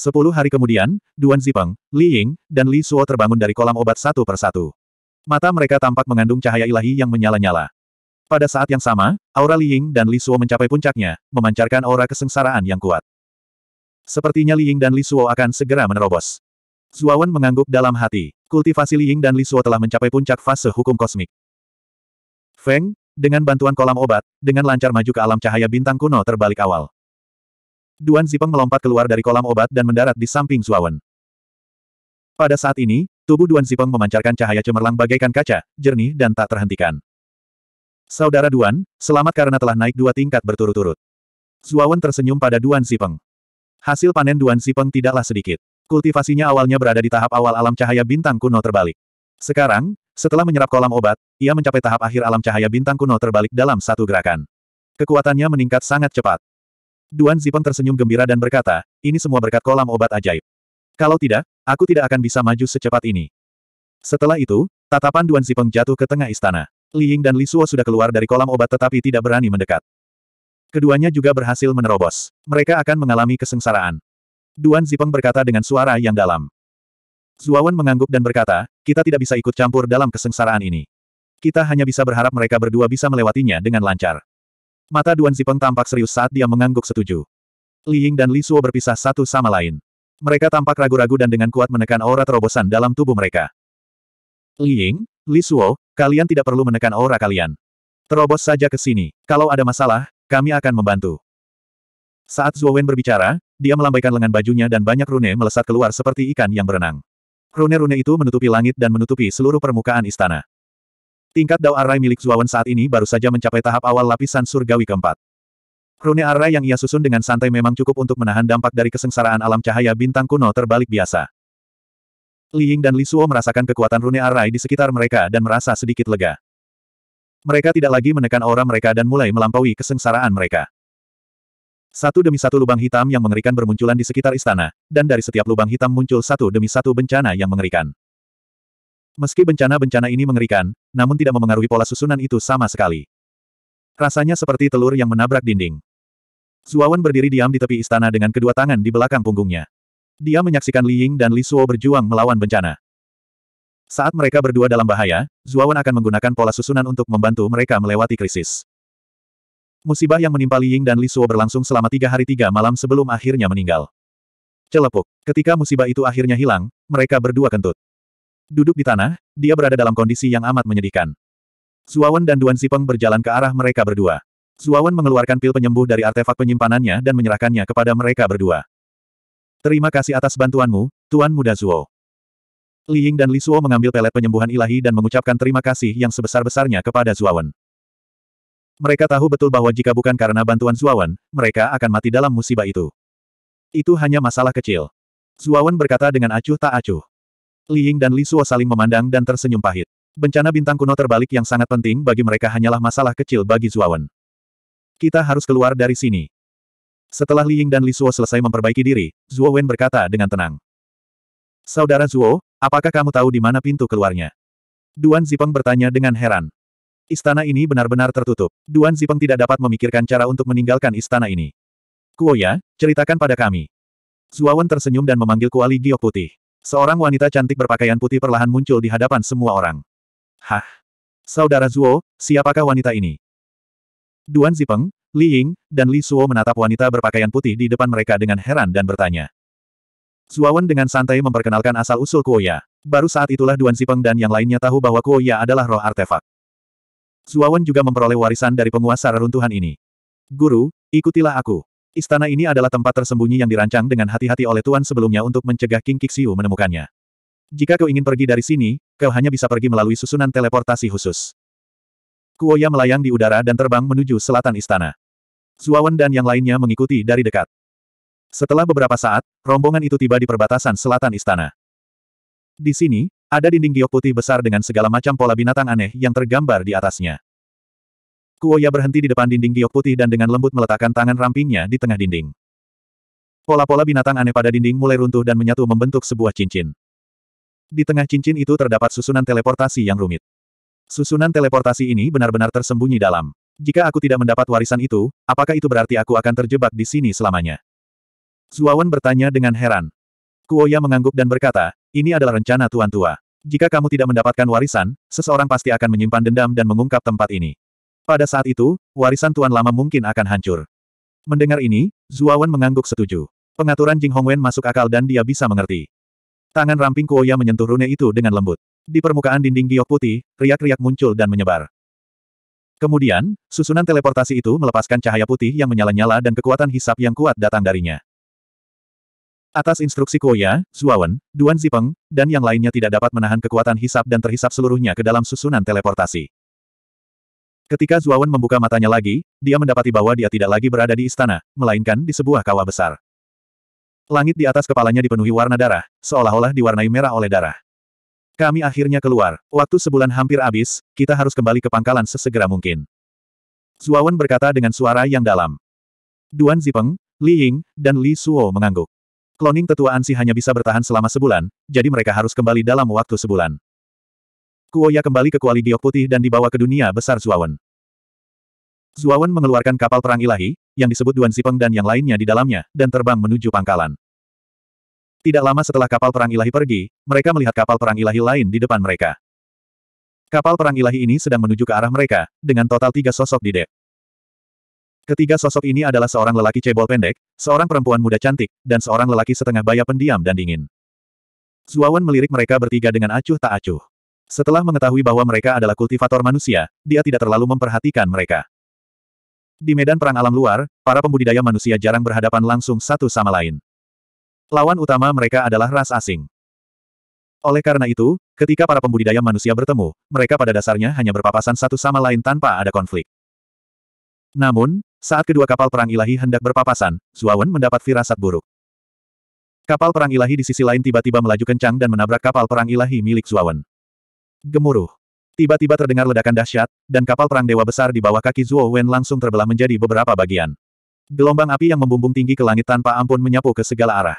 Sepuluh hari kemudian, Duan Zipeng, Li Ying, dan Li Suo terbangun dari kolam obat satu persatu. Mata mereka tampak mengandung cahaya ilahi yang menyala-nyala. Pada saat yang sama, aura Li Ying dan Li Suo mencapai puncaknya, memancarkan aura kesengsaraan yang kuat. Sepertinya Li Ying dan Li Suo akan segera menerobos. Zuawan mengangguk dalam hati. Kultivasi Li Ying dan Li Suo telah mencapai puncak fase hukum kosmik. Feng, dengan bantuan kolam obat, dengan lancar maju ke alam cahaya bintang kuno terbalik awal. Duan Zipeng melompat keluar dari kolam obat dan mendarat di samping Zuawan. Pada saat ini, tubuh Duan Zipeng memancarkan cahaya cemerlang bagaikan kaca, jernih dan tak terhentikan. Saudara Duan, selamat karena telah naik dua tingkat berturut-turut. Zuawan tersenyum pada Duan Zipeng. Hasil panen Duan Zipeng tidaklah sedikit. Kultivasinya awalnya berada di tahap awal alam cahaya bintang kuno terbalik. Sekarang, setelah menyerap kolam obat, ia mencapai tahap akhir alam cahaya bintang kuno terbalik dalam satu gerakan. Kekuatannya meningkat sangat cepat. Duan Zipeng tersenyum gembira dan berkata, ini semua berkat kolam obat ajaib. Kalau tidak, aku tidak akan bisa maju secepat ini. Setelah itu, tatapan Duan Zipeng jatuh ke tengah istana. Liying dan Li Suo sudah keluar dari kolam obat tetapi tidak berani mendekat. Keduanya juga berhasil menerobos. Mereka akan mengalami kesengsaraan. Duan Zipeng berkata dengan suara yang dalam. Zuawan mengangguk dan berkata, kita tidak bisa ikut campur dalam kesengsaraan ini. Kita hanya bisa berharap mereka berdua bisa melewatinya dengan lancar. Mata Duan Zipeng tampak serius saat dia mengangguk setuju. Li Ying dan Li Suo berpisah satu sama lain. Mereka tampak ragu-ragu dan dengan kuat menekan aura terobosan dalam tubuh mereka. Li Ying, Li Suo, kalian tidak perlu menekan aura kalian. Terobos saja ke sini. Kalau ada masalah, kami akan membantu. Saat Zhuo Wen berbicara, dia melambaikan lengan bajunya dan banyak rune melesat keluar seperti ikan yang berenang. Rune-rune itu menutupi langit dan menutupi seluruh permukaan istana. Tingkat Dao Arai milik Zuawan saat ini baru saja mencapai tahap awal lapisan surgawi keempat. Rune Arai yang ia susun dengan santai memang cukup untuk menahan dampak dari kesengsaraan alam cahaya bintang kuno terbalik biasa. Li Ying dan Li Suo merasakan kekuatan Rune Arai di sekitar mereka dan merasa sedikit lega. Mereka tidak lagi menekan aura mereka dan mulai melampaui kesengsaraan mereka. Satu demi satu lubang hitam yang mengerikan bermunculan di sekitar istana, dan dari setiap lubang hitam muncul satu demi satu bencana yang mengerikan. Meski bencana-bencana ini mengerikan, namun tidak memengaruhi pola susunan itu sama sekali. Rasanya seperti telur yang menabrak dinding. Zuawan berdiri diam di tepi istana dengan kedua tangan di belakang punggungnya. Dia menyaksikan Li Ying dan Li Suo berjuang melawan bencana. Saat mereka berdua dalam bahaya, Zuawan akan menggunakan pola susunan untuk membantu mereka melewati krisis. Musibah yang menimpa Li Ying dan Li Suo berlangsung selama tiga hari tiga malam sebelum akhirnya meninggal. Celepuk. Ketika musibah itu akhirnya hilang, mereka berdua kentut. Duduk di tanah, dia berada dalam kondisi yang amat menyedihkan. Zuawan dan Duan Sipeng berjalan ke arah mereka berdua. Zuawan mengeluarkan pil penyembuh dari artefak penyimpanannya dan menyerahkannya kepada mereka berdua. Terima kasih atas bantuanmu, Tuan Muda Zuo. Li Ying dan Li Suo mengambil pelet penyembuhan ilahi dan mengucapkan terima kasih yang sebesar-besarnya kepada Zuawan. Mereka tahu betul bahwa jika bukan karena bantuan Zuawan, mereka akan mati dalam musibah itu. Itu hanya masalah kecil. Zuawan berkata dengan acuh tak acuh. Li Ying dan Li Suo saling memandang dan tersenyum pahit. Bencana bintang kuno terbalik yang sangat penting bagi mereka hanyalah masalah kecil bagi Zuawan. Kita harus keluar dari sini. Setelah Li Ying dan Li Suo selesai memperbaiki diri, Zuo Wen berkata dengan tenang. Saudara Zuo, apakah kamu tahu di mana pintu keluarnya? Duan Zipeng bertanya dengan heran. Istana ini benar-benar tertutup. Duan Zipeng tidak dapat memikirkan cara untuk meninggalkan istana ini. Kuo Ya, ceritakan pada kami. Zuawan tersenyum dan memanggil kuali giok putih. Seorang wanita cantik berpakaian putih perlahan muncul di hadapan semua orang. Hah? Saudara Zuo, siapakah wanita ini? Duan Zipeng, Li Ying, dan Li Suo menatap wanita berpakaian putih di depan mereka dengan heran dan bertanya. Zuawan dengan santai memperkenalkan asal-usul Kuoya. Baru saat itulah Duan Zipeng dan yang lainnya tahu bahwa Kuoya adalah roh artefak. Zuawan juga memperoleh warisan dari penguasa reruntuhan ini. Guru, ikutilah aku. Istana ini adalah tempat tersembunyi yang dirancang dengan hati-hati oleh Tuan sebelumnya untuk mencegah King Kixiu menemukannya. Jika kau ingin pergi dari sini, kau hanya bisa pergi melalui susunan teleportasi khusus. Kuoya melayang di udara dan terbang menuju selatan istana. Zuawan dan yang lainnya mengikuti dari dekat. Setelah beberapa saat, rombongan itu tiba di perbatasan selatan istana. Di sini, ada dinding giok putih besar dengan segala macam pola binatang aneh yang tergambar di atasnya. Kuoya berhenti di depan dinding giok putih dan dengan lembut meletakkan tangan rampingnya di tengah dinding. Pola-pola binatang aneh pada dinding mulai runtuh dan menyatu membentuk sebuah cincin. Di tengah cincin itu terdapat susunan teleportasi yang rumit. Susunan teleportasi ini benar-benar tersembunyi dalam. Jika aku tidak mendapat warisan itu, apakah itu berarti aku akan terjebak di sini selamanya? Zuawan bertanya dengan heran. Kuoya mengangguk dan berkata, ini adalah rencana tuan tua. Jika kamu tidak mendapatkan warisan, seseorang pasti akan menyimpan dendam dan mengungkap tempat ini. Pada saat itu, warisan tuan lama mungkin akan hancur. Mendengar ini, Zuawan mengangguk setuju. Pengaturan Jing Hongwen masuk akal dan dia bisa mengerti. Tangan ramping Kuoya menyentuh rune itu dengan lembut. Di permukaan dinding giok putih, riak-riak muncul dan menyebar. Kemudian, susunan teleportasi itu melepaskan cahaya putih yang menyala-nyala dan kekuatan hisap yang kuat datang darinya. Atas instruksi Kuoya, Zuawan, Duan Zipeng, dan yang lainnya tidak dapat menahan kekuatan hisap dan terhisap seluruhnya ke dalam susunan teleportasi. Ketika Zuawan membuka matanya lagi, dia mendapati bahwa dia tidak lagi berada di istana, melainkan di sebuah kawah besar. Langit di atas kepalanya dipenuhi warna darah, seolah-olah diwarnai merah oleh darah. Kami akhirnya keluar. Waktu sebulan hampir habis, kita harus kembali ke pangkalan sesegera mungkin. Zuawan berkata dengan suara yang dalam. Duan Zipeng, Li Ying, dan Li Suo mengangguk. Kloning tetua Ansi hanya bisa bertahan selama sebulan, jadi mereka harus kembali dalam waktu sebulan. Kuoya kembali ke kuali giok putih dan dibawa ke dunia besar Zuawan. Zuawan mengeluarkan kapal perang ilahi, yang disebut Duan Sipeng dan yang lainnya di dalamnya, dan terbang menuju pangkalan. Tidak lama setelah kapal perang ilahi pergi, mereka melihat kapal perang ilahi lain di depan mereka. Kapal perang ilahi ini sedang menuju ke arah mereka, dengan total tiga sosok di dek. Ketiga sosok ini adalah seorang lelaki cebol pendek, seorang perempuan muda cantik, dan seorang lelaki setengah baya pendiam dan dingin. Zuawan melirik mereka bertiga dengan acuh tak acuh. Setelah mengetahui bahwa mereka adalah kultivator manusia, dia tidak terlalu memperhatikan mereka. Di medan perang alam luar, para pembudidaya manusia jarang berhadapan langsung satu sama lain. Lawan utama mereka adalah ras asing. Oleh karena itu, ketika para pembudidaya manusia bertemu, mereka pada dasarnya hanya berpapasan satu sama lain tanpa ada konflik. Namun, saat kedua kapal perang ilahi hendak berpapasan, Zuawan mendapat firasat buruk. Kapal perang ilahi di sisi lain tiba-tiba melaju kencang dan menabrak kapal perang ilahi milik Zuawan. Gemuruh. Tiba-tiba terdengar ledakan dahsyat, dan kapal perang dewa besar di bawah kaki Zuo Wen langsung terbelah menjadi beberapa bagian. Gelombang api yang membumbung tinggi ke langit tanpa ampun menyapu ke segala arah.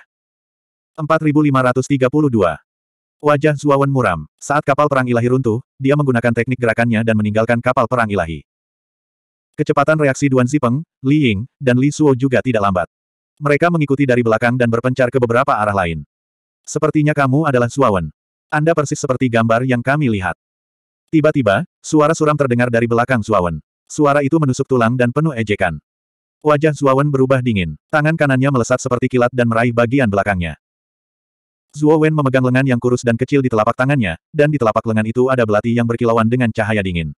4532. Wajah Zuo Wen muram. Saat kapal perang ilahi runtuh, dia menggunakan teknik gerakannya dan meninggalkan kapal perang ilahi. Kecepatan reaksi Duan Zipeng, Li Ying, dan Li Suo juga tidak lambat. Mereka mengikuti dari belakang dan berpencar ke beberapa arah lain. Sepertinya kamu adalah Zuo Wen. Anda persis seperti gambar yang kami lihat. Tiba-tiba, suara suram terdengar dari belakang Zuawan. Suara itu menusuk tulang dan penuh ejekan. Wajah Zuawan berubah dingin. Tangan kanannya melesat seperti kilat dan meraih bagian belakangnya. Zuawan memegang lengan yang kurus dan kecil di telapak tangannya, dan di telapak lengan itu ada belati yang berkilauan dengan cahaya dingin.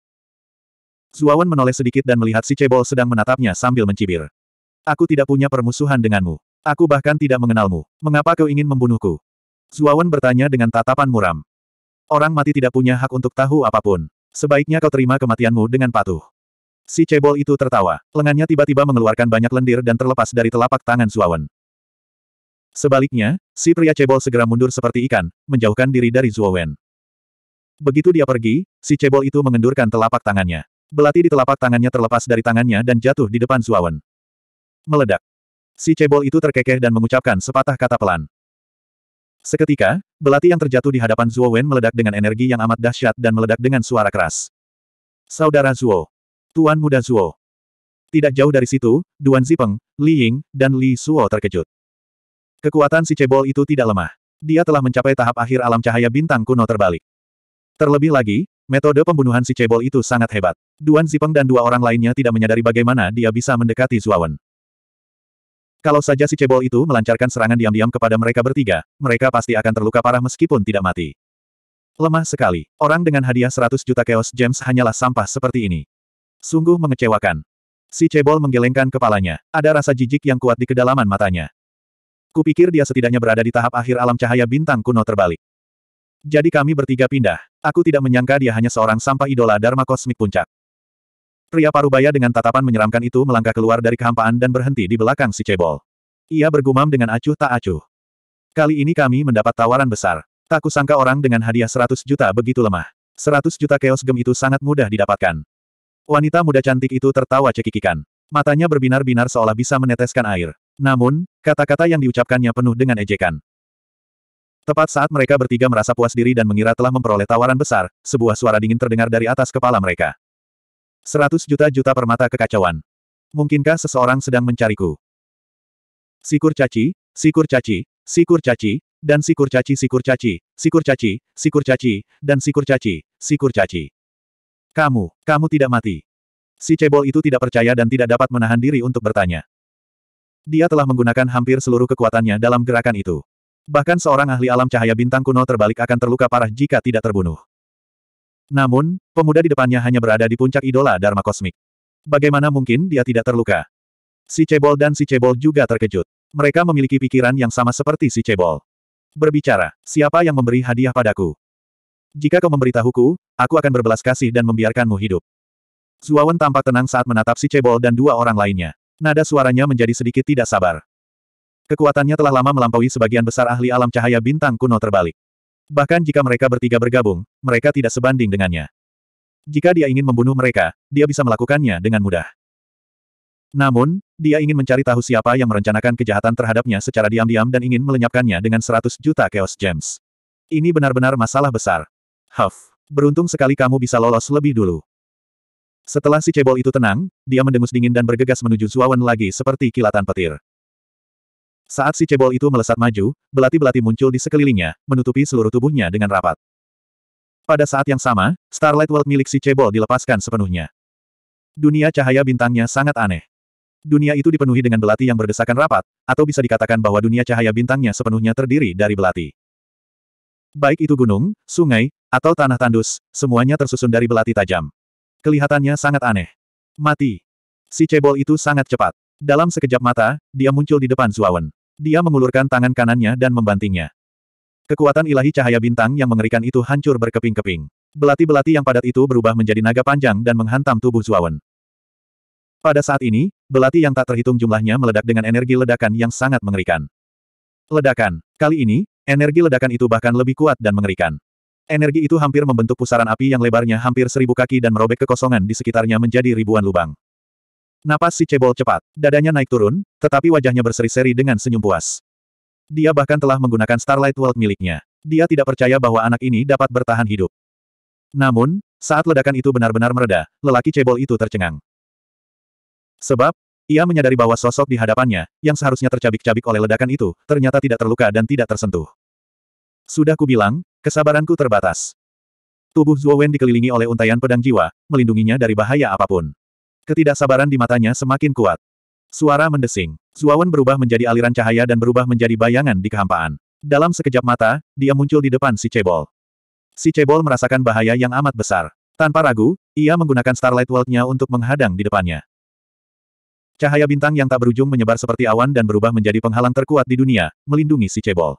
Zuawan menoleh sedikit dan melihat si Cebol sedang menatapnya sambil mencibir. Aku tidak punya permusuhan denganmu. Aku bahkan tidak mengenalmu. Mengapa kau ingin membunuhku? Zuawan bertanya dengan tatapan muram. Orang mati tidak punya hak untuk tahu apapun. Sebaiknya kau terima kematianmu dengan patuh. Si cebol itu tertawa. Lengannya tiba-tiba mengeluarkan banyak lendir dan terlepas dari telapak tangan Zuawan. Sebaliknya, si pria cebol segera mundur seperti ikan, menjauhkan diri dari Zuawan. Begitu dia pergi, si cebol itu mengendurkan telapak tangannya. Belati di telapak tangannya terlepas dari tangannya dan jatuh di depan Zuawan. Meledak. Si cebol itu terkekeh dan mengucapkan sepatah kata pelan. Seketika, belati yang terjatuh di hadapan Zuo Wen meledak dengan energi yang amat dahsyat dan meledak dengan suara keras. Saudara Zuo. Tuan muda Zuo. Tidak jauh dari situ, Duan Zipeng, Li Ying, dan Li Suo terkejut. Kekuatan si cebol itu tidak lemah. Dia telah mencapai tahap akhir alam cahaya bintang kuno terbalik. Terlebih lagi, metode pembunuhan si cebol itu sangat hebat. Duan Zipeng dan dua orang lainnya tidak menyadari bagaimana dia bisa mendekati Wen. Kalau saja si cebol itu melancarkan serangan diam-diam kepada mereka bertiga, mereka pasti akan terluka parah meskipun tidak mati. Lemah sekali. Orang dengan hadiah 100 juta Chaos Gems hanyalah sampah seperti ini. Sungguh mengecewakan. Si cebol menggelengkan kepalanya. Ada rasa jijik yang kuat di kedalaman matanya. Kupikir dia setidaknya berada di tahap akhir alam cahaya bintang kuno terbalik. Jadi kami bertiga pindah. Aku tidak menyangka dia hanya seorang sampah idola Dharma Kosmik Puncak. Pria parubaya dengan tatapan menyeramkan itu melangkah keluar dari kehampaan dan berhenti di belakang si cebol. Ia bergumam dengan acuh tak acuh. Kali ini kami mendapat tawaran besar. Tak kusangka orang dengan hadiah 100 juta begitu lemah. 100 juta keos gem itu sangat mudah didapatkan. Wanita muda cantik itu tertawa cekikikan. Matanya berbinar-binar seolah bisa meneteskan air. Namun, kata-kata yang diucapkannya penuh dengan ejekan. Tepat saat mereka bertiga merasa puas diri dan mengira telah memperoleh tawaran besar, sebuah suara dingin terdengar dari atas kepala mereka. Seratus juta-juta permata kekacauan. Mungkinkah seseorang sedang mencariku? Sikur caci, sikur caci, sikur caci, dan sikur caci sikur caci, sikur caci, sikur caci, dan sikur caci, sikur caci. Kamu, kamu tidak mati. Si cebol itu tidak percaya dan tidak dapat menahan diri untuk bertanya. Dia telah menggunakan hampir seluruh kekuatannya dalam gerakan itu. Bahkan seorang ahli alam cahaya bintang kuno terbalik akan terluka parah jika tidak terbunuh. Namun, pemuda di depannya hanya berada di puncak idola Dharma kosmik. Bagaimana mungkin dia tidak terluka? Si Cebol dan si Cebol juga terkejut. Mereka memiliki pikiran yang sama seperti si Cebol. Berbicara, siapa yang memberi hadiah padaku? Jika kau memberitahuku, aku akan berbelas kasih dan membiarkanmu hidup. Zuawan tampak tenang saat menatap si Cebol dan dua orang lainnya. Nada suaranya menjadi sedikit tidak sabar. Kekuatannya telah lama melampaui sebagian besar ahli alam cahaya bintang kuno terbalik. Bahkan jika mereka bertiga bergabung, mereka tidak sebanding dengannya. Jika dia ingin membunuh mereka, dia bisa melakukannya dengan mudah. Namun, dia ingin mencari tahu siapa yang merencanakan kejahatan terhadapnya secara diam-diam dan ingin melenyapkannya dengan 100 juta Chaos Gems. Ini benar-benar masalah besar. Huff, beruntung sekali kamu bisa lolos lebih dulu. Setelah si cebol itu tenang, dia mendengus dingin dan bergegas menuju Zuawan lagi seperti kilatan petir. Saat si cebol itu melesat maju, belati-belati muncul di sekelilingnya, menutupi seluruh tubuhnya dengan rapat. Pada saat yang sama, Starlight World milik si cebol dilepaskan sepenuhnya. Dunia cahaya bintangnya sangat aneh. Dunia itu dipenuhi dengan belati yang berdesakan rapat, atau bisa dikatakan bahwa dunia cahaya bintangnya sepenuhnya terdiri dari belati. Baik itu gunung, sungai, atau tanah tandus, semuanya tersusun dari belati tajam. Kelihatannya sangat aneh. Mati. Si cebol itu sangat cepat. Dalam sekejap mata, dia muncul di depan Zuawan. Dia mengulurkan tangan kanannya dan membantingnya. Kekuatan ilahi cahaya bintang yang mengerikan itu hancur berkeping-keping. Belati-belati yang padat itu berubah menjadi naga panjang dan menghantam tubuh Zuawan. Pada saat ini, belati yang tak terhitung jumlahnya meledak dengan energi ledakan yang sangat mengerikan. Ledakan. Kali ini, energi ledakan itu bahkan lebih kuat dan mengerikan. Energi itu hampir membentuk pusaran api yang lebarnya hampir seribu kaki dan merobek kekosongan di sekitarnya menjadi ribuan lubang. Napas si cebol cepat, dadanya naik turun, tetapi wajahnya berseri-seri dengan senyum puas. Dia bahkan telah menggunakan Starlight World miliknya. Dia tidak percaya bahwa anak ini dapat bertahan hidup. Namun, saat ledakan itu benar-benar mereda, lelaki cebol itu tercengang. Sebab, ia menyadari bahwa sosok di hadapannya, yang seharusnya tercabik-cabik oleh ledakan itu, ternyata tidak terluka dan tidak tersentuh. Sudah kubilang, kesabaranku terbatas. Tubuh Zhuo dikelilingi oleh untaian pedang jiwa, melindunginya dari bahaya apapun. Ketidaksabaran di matanya semakin kuat. Suara mendesing. Zuawan berubah menjadi aliran cahaya dan berubah menjadi bayangan di kehampaan. Dalam sekejap mata, dia muncul di depan si Cebol. Si Cebol merasakan bahaya yang amat besar. Tanpa ragu, ia menggunakan Starlight World-nya untuk menghadang di depannya. Cahaya bintang yang tak berujung menyebar seperti awan dan berubah menjadi penghalang terkuat di dunia, melindungi si Cebol.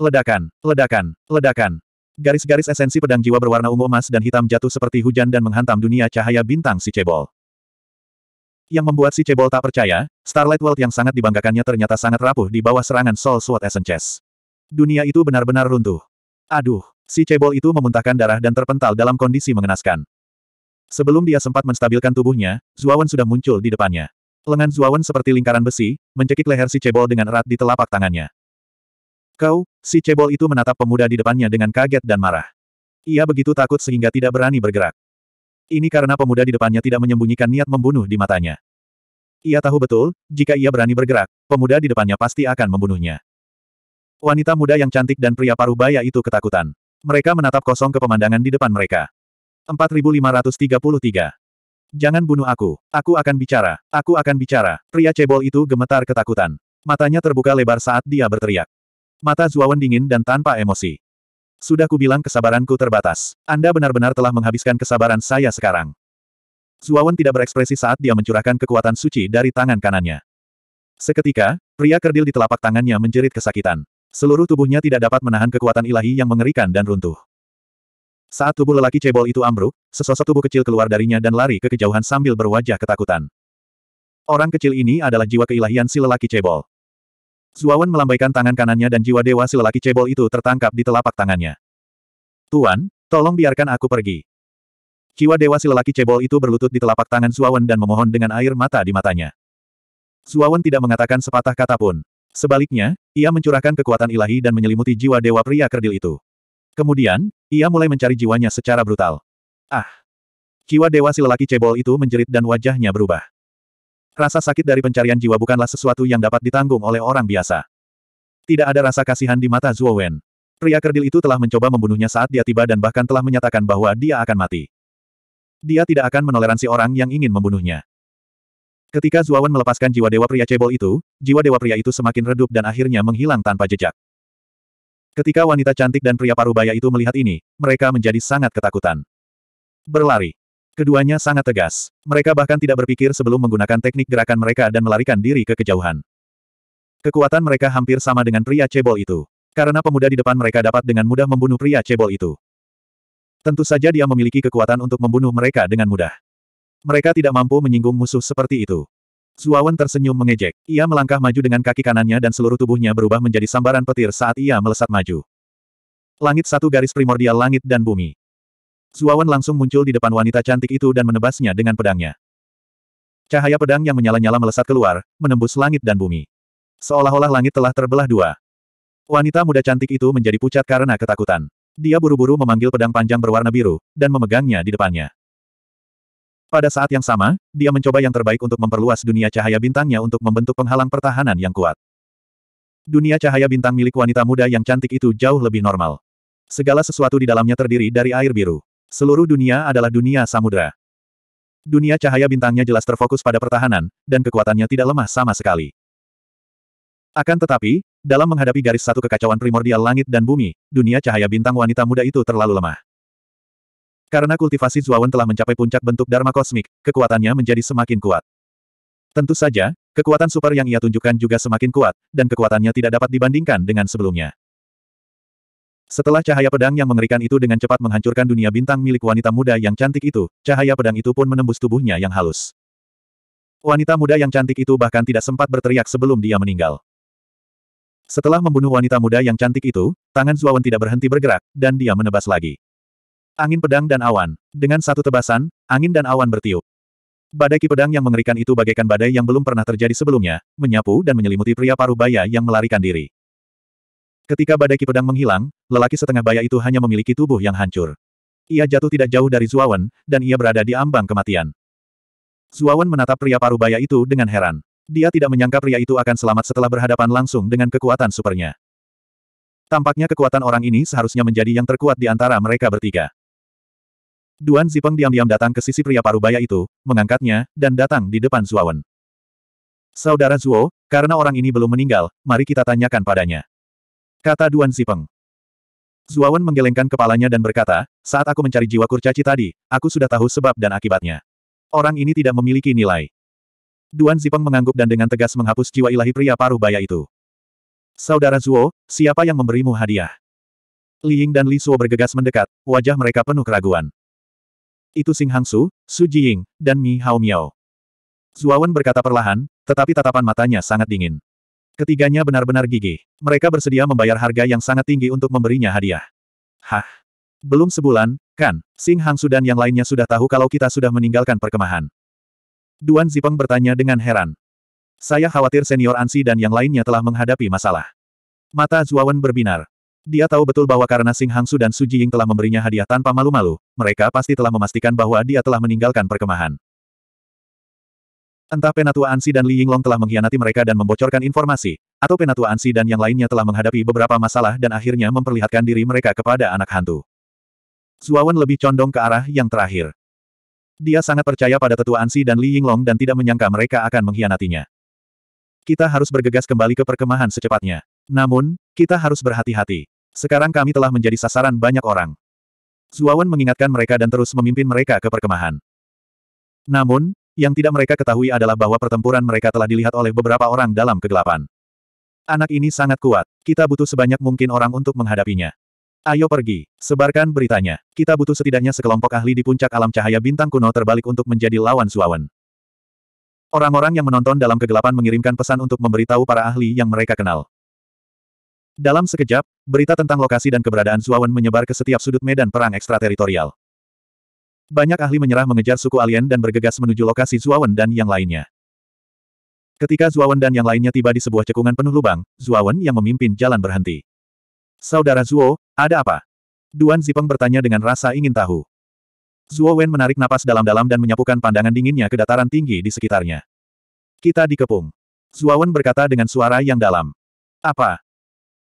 Ledakan, ledakan, ledakan. Garis-garis esensi pedang jiwa berwarna ungu emas dan hitam jatuh seperti hujan dan menghantam dunia cahaya bintang si Cebol. Yang membuat si Cebol tak percaya, Starlight World yang sangat dibanggakannya ternyata sangat rapuh di bawah serangan Soul Sword Essence. Dunia itu benar-benar runtuh. Aduh, si Cebol itu memuntahkan darah dan terpental dalam kondisi mengenaskan. Sebelum dia sempat menstabilkan tubuhnya, Zuawan sudah muncul di depannya. Lengan Zuawan seperti lingkaran besi, mencekik leher si Cebol dengan erat di telapak tangannya. Kau, si Cebol itu menatap pemuda di depannya dengan kaget dan marah. Ia begitu takut sehingga tidak berani bergerak. Ini karena pemuda di depannya tidak menyembunyikan niat membunuh di matanya. Ia tahu betul, jika ia berani bergerak, pemuda di depannya pasti akan membunuhnya. Wanita muda yang cantik dan pria paruh baya itu ketakutan. Mereka menatap kosong ke pemandangan di depan mereka. 4533. Jangan bunuh aku. Aku akan bicara. Aku akan bicara. Pria cebol itu gemetar ketakutan. Matanya terbuka lebar saat dia berteriak. Mata Zuawan dingin dan tanpa emosi. Sudah kubilang kesabaranku terbatas. Anda benar-benar telah menghabiskan kesabaran saya sekarang. Zuawan tidak berekspresi saat dia mencurahkan kekuatan suci dari tangan kanannya. Seketika, pria kerdil di telapak tangannya menjerit kesakitan. Seluruh tubuhnya tidak dapat menahan kekuatan ilahi yang mengerikan dan runtuh. Saat tubuh lelaki cebol itu ambruk, sesosok tubuh kecil keluar darinya dan lari ke kejauhan sambil berwajah ketakutan. Orang kecil ini adalah jiwa keilahian si lelaki cebol. Zuawan melambaikan tangan kanannya dan jiwa dewa si lelaki cebol itu tertangkap di telapak tangannya. Tuan, tolong biarkan aku pergi. Jiwa dewa si lelaki cebol itu berlutut di telapak tangan Zuawan dan memohon dengan air mata di matanya. Zuawan tidak mengatakan sepatah kata pun. Sebaliknya, ia mencurahkan kekuatan ilahi dan menyelimuti jiwa dewa pria kerdil itu. Kemudian, ia mulai mencari jiwanya secara brutal. Ah! Jiwa dewa si lelaki cebol itu menjerit dan wajahnya berubah. Rasa sakit dari pencarian jiwa bukanlah sesuatu yang dapat ditanggung oleh orang biasa. Tidak ada rasa kasihan di mata Zhuo Wen. Pria kerdil itu telah mencoba membunuhnya saat dia tiba dan bahkan telah menyatakan bahwa dia akan mati. Dia tidak akan menoleransi orang yang ingin membunuhnya. Ketika Zhuo Wen melepaskan jiwa dewa pria cebol itu, jiwa dewa pria itu semakin redup dan akhirnya menghilang tanpa jejak. Ketika wanita cantik dan pria parubaya itu melihat ini, mereka menjadi sangat ketakutan. Berlari. Keduanya sangat tegas. Mereka bahkan tidak berpikir sebelum menggunakan teknik gerakan mereka dan melarikan diri ke kejauhan. Kekuatan mereka hampir sama dengan pria cebol itu. Karena pemuda di depan mereka dapat dengan mudah membunuh pria cebol itu. Tentu saja dia memiliki kekuatan untuk membunuh mereka dengan mudah. Mereka tidak mampu menyinggung musuh seperti itu. Zuawan tersenyum mengejek. Ia melangkah maju dengan kaki kanannya dan seluruh tubuhnya berubah menjadi sambaran petir saat ia melesat maju. Langit satu garis primordial langit dan bumi. Zuawan langsung muncul di depan wanita cantik itu dan menebasnya dengan pedangnya. Cahaya pedang yang menyala-nyala melesat keluar, menembus langit dan bumi. Seolah-olah langit telah terbelah dua. Wanita muda cantik itu menjadi pucat karena ketakutan. Dia buru-buru memanggil pedang panjang berwarna biru, dan memegangnya di depannya. Pada saat yang sama, dia mencoba yang terbaik untuk memperluas dunia cahaya bintangnya untuk membentuk penghalang pertahanan yang kuat. Dunia cahaya bintang milik wanita muda yang cantik itu jauh lebih normal. Segala sesuatu di dalamnya terdiri dari air biru. Seluruh dunia adalah dunia samudera. Dunia cahaya bintangnya jelas terfokus pada pertahanan, dan kekuatannya tidak lemah sama sekali. Akan tetapi, dalam menghadapi garis satu kekacauan primordial langit dan bumi, dunia cahaya bintang wanita muda itu terlalu lemah. Karena kultivasi Zuawan telah mencapai puncak bentuk Dharma kosmik, kekuatannya menjadi semakin kuat. Tentu saja, kekuatan super yang ia tunjukkan juga semakin kuat, dan kekuatannya tidak dapat dibandingkan dengan sebelumnya. Setelah cahaya pedang yang mengerikan itu dengan cepat menghancurkan dunia bintang milik wanita muda yang cantik itu, cahaya pedang itu pun menembus tubuhnya yang halus. Wanita muda yang cantik itu bahkan tidak sempat berteriak sebelum dia meninggal. Setelah membunuh wanita muda yang cantik itu, tangan Zuawan tidak berhenti bergerak, dan dia menebas lagi. Angin pedang dan awan. Dengan satu tebasan, angin dan awan bertiup. Badai ki pedang yang mengerikan itu bagaikan badai yang belum pernah terjadi sebelumnya, menyapu dan menyelimuti pria parubaya yang melarikan diri. Ketika badai pedang menghilang, lelaki setengah baya itu hanya memiliki tubuh yang hancur. Ia jatuh tidak jauh dari Zuawan, dan ia berada di ambang kematian. Zuawan menatap pria paruh baya itu dengan heran. Dia tidak menyangka pria itu akan selamat setelah berhadapan langsung dengan kekuatan supernya. Tampaknya kekuatan orang ini seharusnya menjadi yang terkuat di antara mereka bertiga. Duan Zipeng diam-diam datang ke sisi pria paruh baya itu, mengangkatnya, dan datang di depan Zuawan. Saudara Zuo, karena orang ini belum meninggal, mari kita tanyakan padanya. Kata Duan Zipeng. Zuawan menggelengkan kepalanya dan berkata, saat aku mencari jiwa kurcaci tadi, aku sudah tahu sebab dan akibatnya. Orang ini tidak memiliki nilai. Duan Zipeng mengangguk dan dengan tegas menghapus jiwa ilahi pria paruh baya itu. Saudara Zuo, siapa yang memberimu hadiah? Li Ying dan Li Suo bergegas mendekat, wajah mereka penuh keraguan. Itu Sing Hang Su Su Ying, dan Mi Hao Miao. Zuawan berkata perlahan, tetapi tatapan matanya sangat dingin. Ketiganya benar-benar gigih. Mereka bersedia membayar harga yang sangat tinggi untuk memberinya hadiah. Hah? Belum sebulan, kan? Sing Hang Sudan yang lainnya sudah tahu kalau kita sudah meninggalkan perkemahan. Duan Zipeng bertanya dengan heran. Saya khawatir senior Ansi dan yang lainnya telah menghadapi masalah. Mata Zuawan berbinar. Dia tahu betul bahwa karena Sing Hang dan Su Jiying telah memberinya hadiah tanpa malu-malu, mereka pasti telah memastikan bahwa dia telah meninggalkan perkemahan. Entah Penatua Ansi dan Li Yinglong telah mengkhianati mereka dan membocorkan informasi, atau Penatua Ansi dan yang lainnya telah menghadapi beberapa masalah dan akhirnya memperlihatkan diri mereka kepada anak hantu. Zuawan lebih condong ke arah yang terakhir. Dia sangat percaya pada Tetua Ansi dan Li Yinglong dan tidak menyangka mereka akan mengkhianatinya. Kita harus bergegas kembali ke perkemahan secepatnya. Namun, kita harus berhati-hati. Sekarang kami telah menjadi sasaran banyak orang. Zuawan mengingatkan mereka dan terus memimpin mereka ke perkemahan. Namun, yang tidak mereka ketahui adalah bahwa pertempuran mereka telah dilihat oleh beberapa orang dalam kegelapan. Anak ini sangat kuat. Kita butuh sebanyak mungkin orang untuk menghadapinya. Ayo pergi. Sebarkan beritanya. Kita butuh setidaknya sekelompok ahli di puncak alam cahaya bintang kuno terbalik untuk menjadi lawan suawan. Orang-orang yang menonton dalam kegelapan mengirimkan pesan untuk memberitahu para ahli yang mereka kenal. Dalam sekejap, berita tentang lokasi dan keberadaan Suawen menyebar ke setiap sudut medan perang ekstrateritorial. Banyak ahli menyerah mengejar suku alien dan bergegas menuju lokasi Zuawan dan yang lainnya. Ketika Zuawan dan yang lainnya tiba di sebuah cekungan penuh lubang, Zuawan yang memimpin jalan berhenti. Saudara Zuo, ada apa? Duan Zipeng bertanya dengan rasa ingin tahu. Zuo Wen menarik napas dalam-dalam dan menyapukan pandangan dinginnya ke dataran tinggi di sekitarnya. Kita dikepung. Zuawan berkata dengan suara yang dalam. Apa?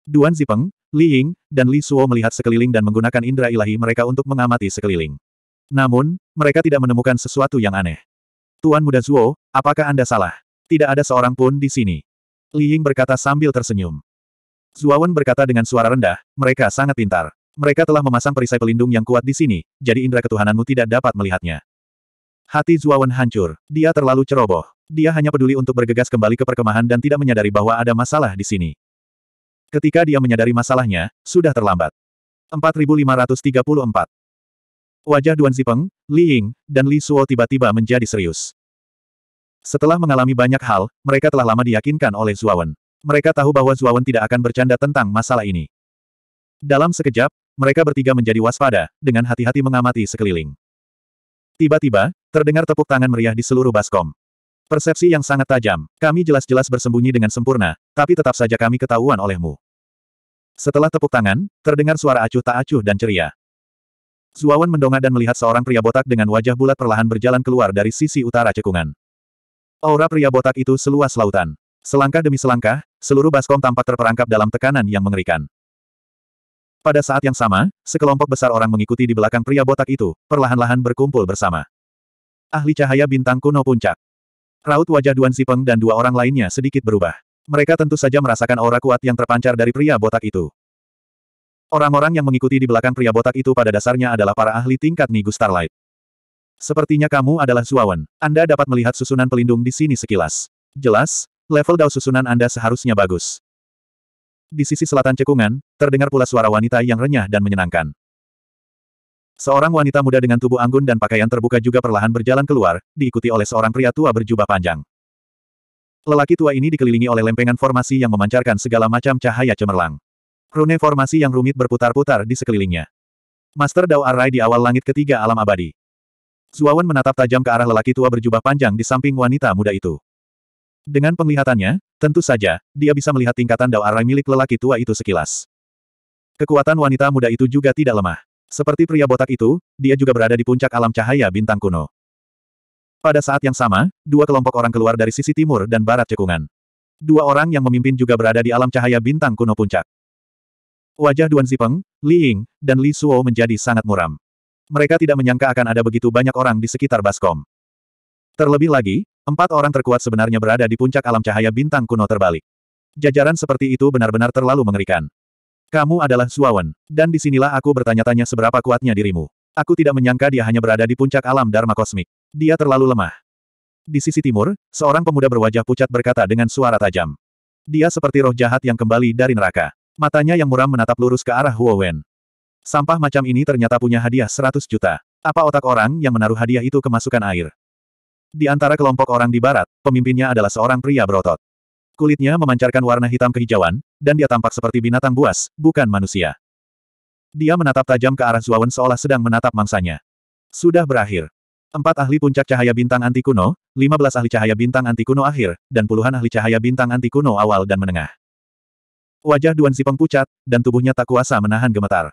Duan Zipeng, Li Ying, dan Li Suo melihat sekeliling dan menggunakan indera ilahi mereka untuk mengamati sekeliling. Namun, mereka tidak menemukan sesuatu yang aneh. Tuan Muda Zuo, apakah Anda salah? Tidak ada seorang pun di sini. Li Ying berkata sambil tersenyum. Zuawan berkata dengan suara rendah, mereka sangat pintar. Mereka telah memasang perisai pelindung yang kuat di sini, jadi indera ketuhananmu tidak dapat melihatnya. Hati Zuawan hancur. Dia terlalu ceroboh. Dia hanya peduli untuk bergegas kembali ke perkemahan dan tidak menyadari bahwa ada masalah di sini. Ketika dia menyadari masalahnya, sudah terlambat. 4534 Wajah Duan Zipeng, Li Ying, dan Li Suo tiba-tiba menjadi serius. Setelah mengalami banyak hal, mereka telah lama diyakinkan oleh Zuawan. Mereka tahu bahwa Zuawan tidak akan bercanda tentang masalah ini. Dalam sekejap, mereka bertiga menjadi waspada, dengan hati-hati mengamati sekeliling. Tiba-tiba, terdengar tepuk tangan meriah di seluruh baskom. Persepsi yang sangat tajam, kami jelas-jelas bersembunyi dengan sempurna, tapi tetap saja kami ketahuan olehmu. Setelah tepuk tangan, terdengar suara acuh tak acuh dan ceria. Zuawan mendongak dan melihat seorang pria botak dengan wajah bulat perlahan berjalan keluar dari sisi utara cekungan. Aura pria botak itu seluas lautan. Selangkah demi selangkah, seluruh baskom tampak terperangkap dalam tekanan yang mengerikan. Pada saat yang sama, sekelompok besar orang mengikuti di belakang pria botak itu, perlahan-lahan berkumpul bersama. Ahli cahaya bintang kuno puncak. Raut wajah Duan Zipeng dan dua orang lainnya sedikit berubah. Mereka tentu saja merasakan aura kuat yang terpancar dari pria botak itu. Orang-orang yang mengikuti di belakang pria botak itu pada dasarnya adalah para ahli tingkat Nigu Starlight. Sepertinya kamu adalah Zuawan. Anda dapat melihat susunan pelindung di sini sekilas. Jelas, level dao susunan Anda seharusnya bagus. Di sisi selatan cekungan, terdengar pula suara wanita yang renyah dan menyenangkan. Seorang wanita muda dengan tubuh anggun dan pakaian terbuka juga perlahan berjalan keluar, diikuti oleh seorang pria tua berjubah panjang. Lelaki tua ini dikelilingi oleh lempengan formasi yang memancarkan segala macam cahaya cemerlang. Rune formasi yang rumit berputar-putar di sekelilingnya. Master Dao Arai di awal langit ketiga alam abadi. Zuawan menatap tajam ke arah lelaki tua berjubah panjang di samping wanita muda itu. Dengan penglihatannya, tentu saja, dia bisa melihat tingkatan Dao Arai milik lelaki tua itu sekilas. Kekuatan wanita muda itu juga tidak lemah. Seperti pria botak itu, dia juga berada di puncak alam cahaya bintang kuno. Pada saat yang sama, dua kelompok orang keluar dari sisi timur dan barat cekungan. Dua orang yang memimpin juga berada di alam cahaya bintang kuno puncak. Wajah Duan Zipeng, Li Ying, dan Li Suo menjadi sangat muram. Mereka tidak menyangka akan ada begitu banyak orang di sekitar Baskom. Terlebih lagi, empat orang terkuat sebenarnya berada di puncak alam cahaya bintang kuno terbalik. Jajaran seperti itu benar-benar terlalu mengerikan. Kamu adalah Suawan, dan disinilah aku bertanya-tanya seberapa kuatnya dirimu. Aku tidak menyangka dia hanya berada di puncak alam Dharma Kosmik. Dia terlalu lemah. Di sisi timur, seorang pemuda berwajah pucat berkata dengan suara tajam. Dia seperti roh jahat yang kembali dari neraka. Matanya yang muram menatap lurus ke arah Huo Wen. Sampah macam ini ternyata punya hadiah 100 juta. Apa otak orang yang menaruh hadiah itu kemasukan air? Di antara kelompok orang di barat, pemimpinnya adalah seorang pria berotot. Kulitnya memancarkan warna hitam kehijauan, dan dia tampak seperti binatang buas, bukan manusia. Dia menatap tajam ke arah Zuawan seolah sedang menatap mangsanya. Sudah berakhir. Empat ahli puncak cahaya bintang anti kuno, belas ahli cahaya bintang anti kuno akhir, dan puluhan ahli cahaya bintang anti kuno awal dan menengah. Wajah Duan Zipeng pucat, dan tubuhnya tak kuasa menahan gemetar.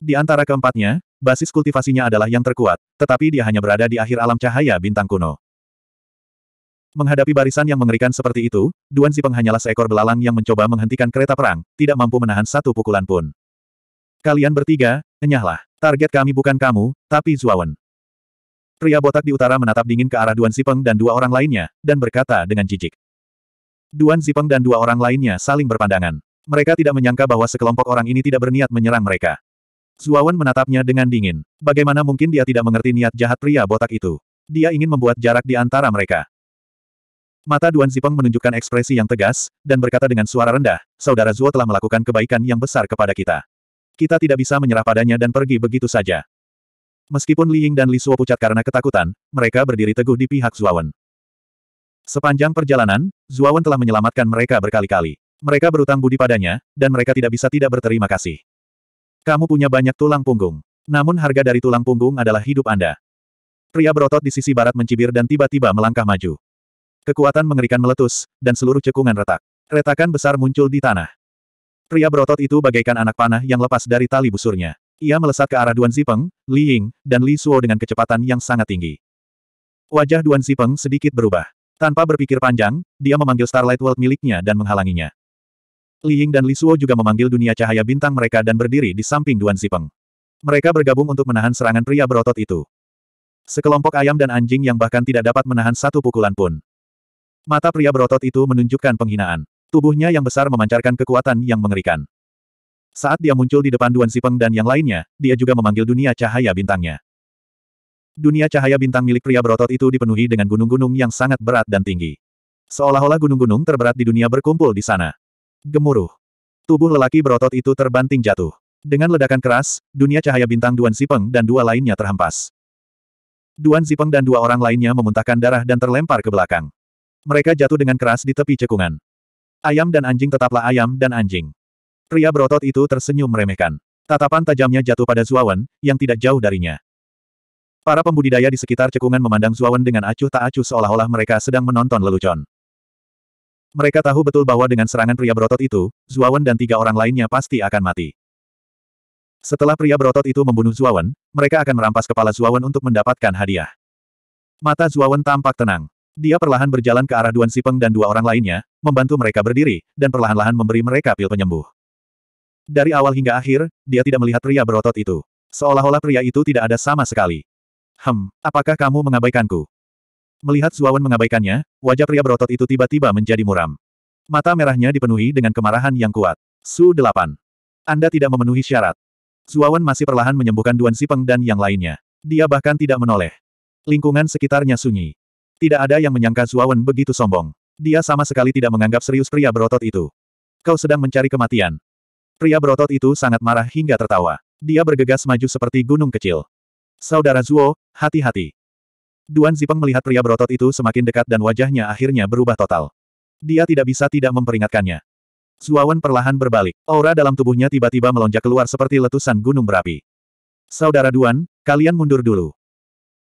Di antara keempatnya, basis kultivasinya adalah yang terkuat, tetapi dia hanya berada di akhir alam cahaya bintang kuno. Menghadapi barisan yang mengerikan seperti itu, Duan Zipeng hanyalah seekor belalang yang mencoba menghentikan kereta perang, tidak mampu menahan satu pukulan pun. Kalian bertiga, enyahlah. Target kami bukan kamu, tapi Zuawan. Pria botak di utara menatap dingin ke arah Duan Sipeng dan dua orang lainnya, dan berkata dengan jijik. Duan Zipeng dan dua orang lainnya saling berpandangan. Mereka tidak menyangka bahwa sekelompok orang ini tidak berniat menyerang mereka. Zuawan menatapnya dengan dingin. Bagaimana mungkin dia tidak mengerti niat jahat pria botak itu? Dia ingin membuat jarak di antara mereka. Mata Duan Zipeng menunjukkan ekspresi yang tegas, dan berkata dengan suara rendah, Saudara Zuo telah melakukan kebaikan yang besar kepada kita. Kita tidak bisa menyerah padanya dan pergi begitu saja. Meskipun Li Ying dan Li Suo pucat karena ketakutan, mereka berdiri teguh di pihak Zuawan. Sepanjang perjalanan, Zuawan telah menyelamatkan mereka berkali-kali. Mereka berutang budi padanya, dan mereka tidak bisa tidak berterima kasih. Kamu punya banyak tulang punggung. Namun harga dari tulang punggung adalah hidup Anda. Pria berotot di sisi barat mencibir dan tiba-tiba melangkah maju. Kekuatan mengerikan meletus, dan seluruh cekungan retak. Retakan besar muncul di tanah. Pria berotot itu bagaikan anak panah yang lepas dari tali busurnya. Ia melesat ke arah Duan Zipeng, Li Ying, dan Li Suo dengan kecepatan yang sangat tinggi. Wajah Duan Zipeng sedikit berubah. Tanpa berpikir panjang, dia memanggil Starlight World miliknya dan menghalanginya. Li Ying dan Li Suo juga memanggil dunia cahaya bintang mereka dan berdiri di samping Duan Zipeng. Mereka bergabung untuk menahan serangan pria berotot itu. Sekelompok ayam dan anjing yang bahkan tidak dapat menahan satu pukulan pun. Mata pria berotot itu menunjukkan penghinaan. Tubuhnya yang besar memancarkan kekuatan yang mengerikan. Saat dia muncul di depan Duan Zipeng dan yang lainnya, dia juga memanggil dunia cahaya bintangnya. Dunia cahaya bintang milik pria berotot itu dipenuhi dengan gunung-gunung yang sangat berat dan tinggi. Seolah-olah gunung-gunung terberat di dunia berkumpul di sana. Gemuruh. Tubuh lelaki berotot itu terbanting jatuh. Dengan ledakan keras, dunia cahaya bintang Duan Zipeng dan dua lainnya terhempas. Duan Zipeng dan dua orang lainnya memuntahkan darah dan terlempar ke belakang. Mereka jatuh dengan keras di tepi cekungan. Ayam dan anjing tetaplah ayam dan anjing. Pria berotot itu tersenyum meremehkan. Tatapan tajamnya jatuh pada Zuawan, yang tidak jauh darinya. Para pembudidaya di sekitar cekungan memandang Zuawan dengan acuh tak acuh seolah-olah mereka sedang menonton lelucon. Mereka tahu betul bahwa dengan serangan pria berotot itu, Zuawan dan tiga orang lainnya pasti akan mati. Setelah pria berotot itu membunuh Zuawan, mereka akan merampas kepala Zuawan untuk mendapatkan hadiah. Mata Zuawan tampak tenang. Dia perlahan berjalan ke arah Duan Sipeng dan dua orang lainnya, membantu mereka berdiri, dan perlahan-lahan memberi mereka pil penyembuh. Dari awal hingga akhir, dia tidak melihat pria berotot itu. Seolah-olah pria itu tidak ada sama sekali. Hem, apakah kamu mengabaikanku? Melihat Zuawan mengabaikannya, wajah pria berotot itu tiba-tiba menjadi muram. Mata merahnya dipenuhi dengan kemarahan yang kuat. Su 8. Anda tidak memenuhi syarat. Zuawan masih perlahan menyembuhkan Duan Sipeng dan yang lainnya. Dia bahkan tidak menoleh. Lingkungan sekitarnya sunyi. Tidak ada yang menyangka Zuawan begitu sombong. Dia sama sekali tidak menganggap serius pria berotot itu. Kau sedang mencari kematian. Pria berotot itu sangat marah hingga tertawa. Dia bergegas maju seperti gunung kecil. Saudara Zuo, hati-hati. Duan Zipeng melihat pria berotot itu semakin dekat dan wajahnya akhirnya berubah total. Dia tidak bisa tidak memperingatkannya. Zuawan perlahan berbalik. Aura dalam tubuhnya tiba-tiba melonjak keluar seperti letusan gunung berapi. Saudara Duan, kalian mundur dulu.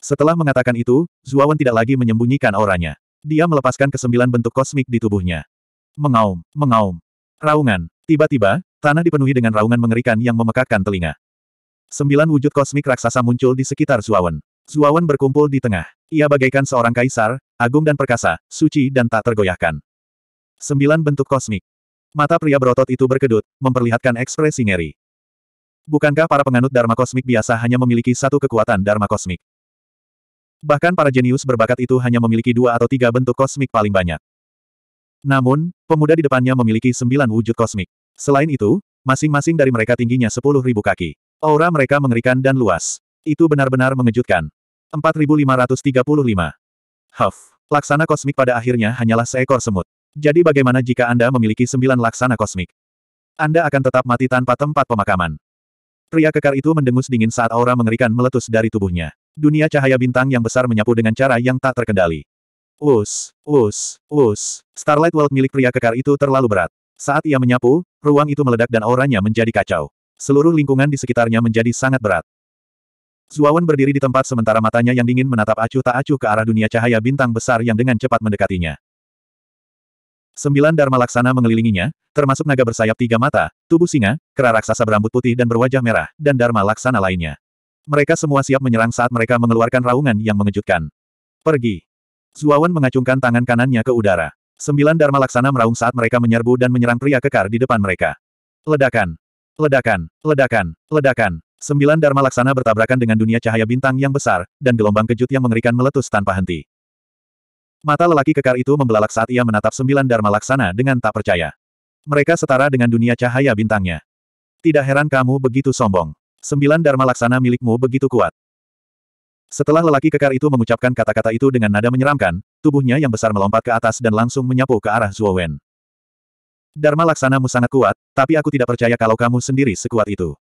Setelah mengatakan itu, Zuawan tidak lagi menyembunyikan auranya. Dia melepaskan kesembilan bentuk kosmik di tubuhnya. Mengaum, mengaum. Raungan. Tiba-tiba, tanah dipenuhi dengan raungan mengerikan yang memekakkan telinga. Sembilan wujud kosmik raksasa muncul di sekitar Zuawan. Zuawan berkumpul di tengah. Ia bagaikan seorang kaisar, agung dan perkasa, suci dan tak tergoyahkan. Sembilan bentuk kosmik. Mata pria berotot itu berkedut, memperlihatkan ekspresi ngeri. Bukankah para penganut Dharma kosmik biasa hanya memiliki satu kekuatan Dharma kosmik? Bahkan para jenius berbakat itu hanya memiliki dua atau tiga bentuk kosmik paling banyak. Namun, pemuda di depannya memiliki sembilan wujud kosmik. Selain itu, masing-masing dari mereka tingginya sepuluh ribu kaki. Aura mereka mengerikan dan luas. Itu benar-benar mengejutkan. 4535. Huff. Laksana kosmik pada akhirnya hanyalah seekor semut. Jadi bagaimana jika Anda memiliki sembilan laksana kosmik? Anda akan tetap mati tanpa tempat pemakaman. Pria kekar itu mendengus dingin saat aura mengerikan meletus dari tubuhnya. Dunia cahaya bintang yang besar menyapu dengan cara yang tak terkendali. Us, us, us. Starlight World milik pria kekar itu terlalu berat. Saat ia menyapu, ruang itu meledak dan auranya menjadi kacau. Seluruh lingkungan di sekitarnya menjadi sangat berat. Zuawan berdiri di tempat sementara matanya yang dingin menatap acuh tak acuh ke arah dunia cahaya bintang besar yang dengan cepat mendekatinya. Sembilan Dharma Laksana mengelilinginya, termasuk naga bersayap tiga mata, tubuh singa, kera raksasa berambut putih dan berwajah merah, dan Dharma Laksana lainnya. Mereka semua siap menyerang saat mereka mengeluarkan raungan yang mengejutkan. Pergi. Zuawan mengacungkan tangan kanannya ke udara. Sembilan Dharma Laksana meraung saat mereka menyerbu dan menyerang pria kekar di depan mereka. Ledakan. Ledakan, ledakan, ledakan. Sembilan Dharma Laksana bertabrakan dengan dunia cahaya bintang yang besar, dan gelombang kejut yang mengerikan meletus tanpa henti. Mata lelaki kekar itu membelalak saat ia menatap sembilan Dharma Laksana dengan tak percaya. Mereka setara dengan dunia cahaya bintangnya. Tidak heran kamu begitu sombong. Sembilan Dharma Laksana milikmu begitu kuat. Setelah lelaki kekar itu mengucapkan kata-kata itu dengan nada menyeramkan, tubuhnya yang besar melompat ke atas dan langsung menyapu ke arah Zhuo Wen. Dharma laksanamu sangat kuat, tapi aku tidak percaya kalau kamu sendiri sekuat itu.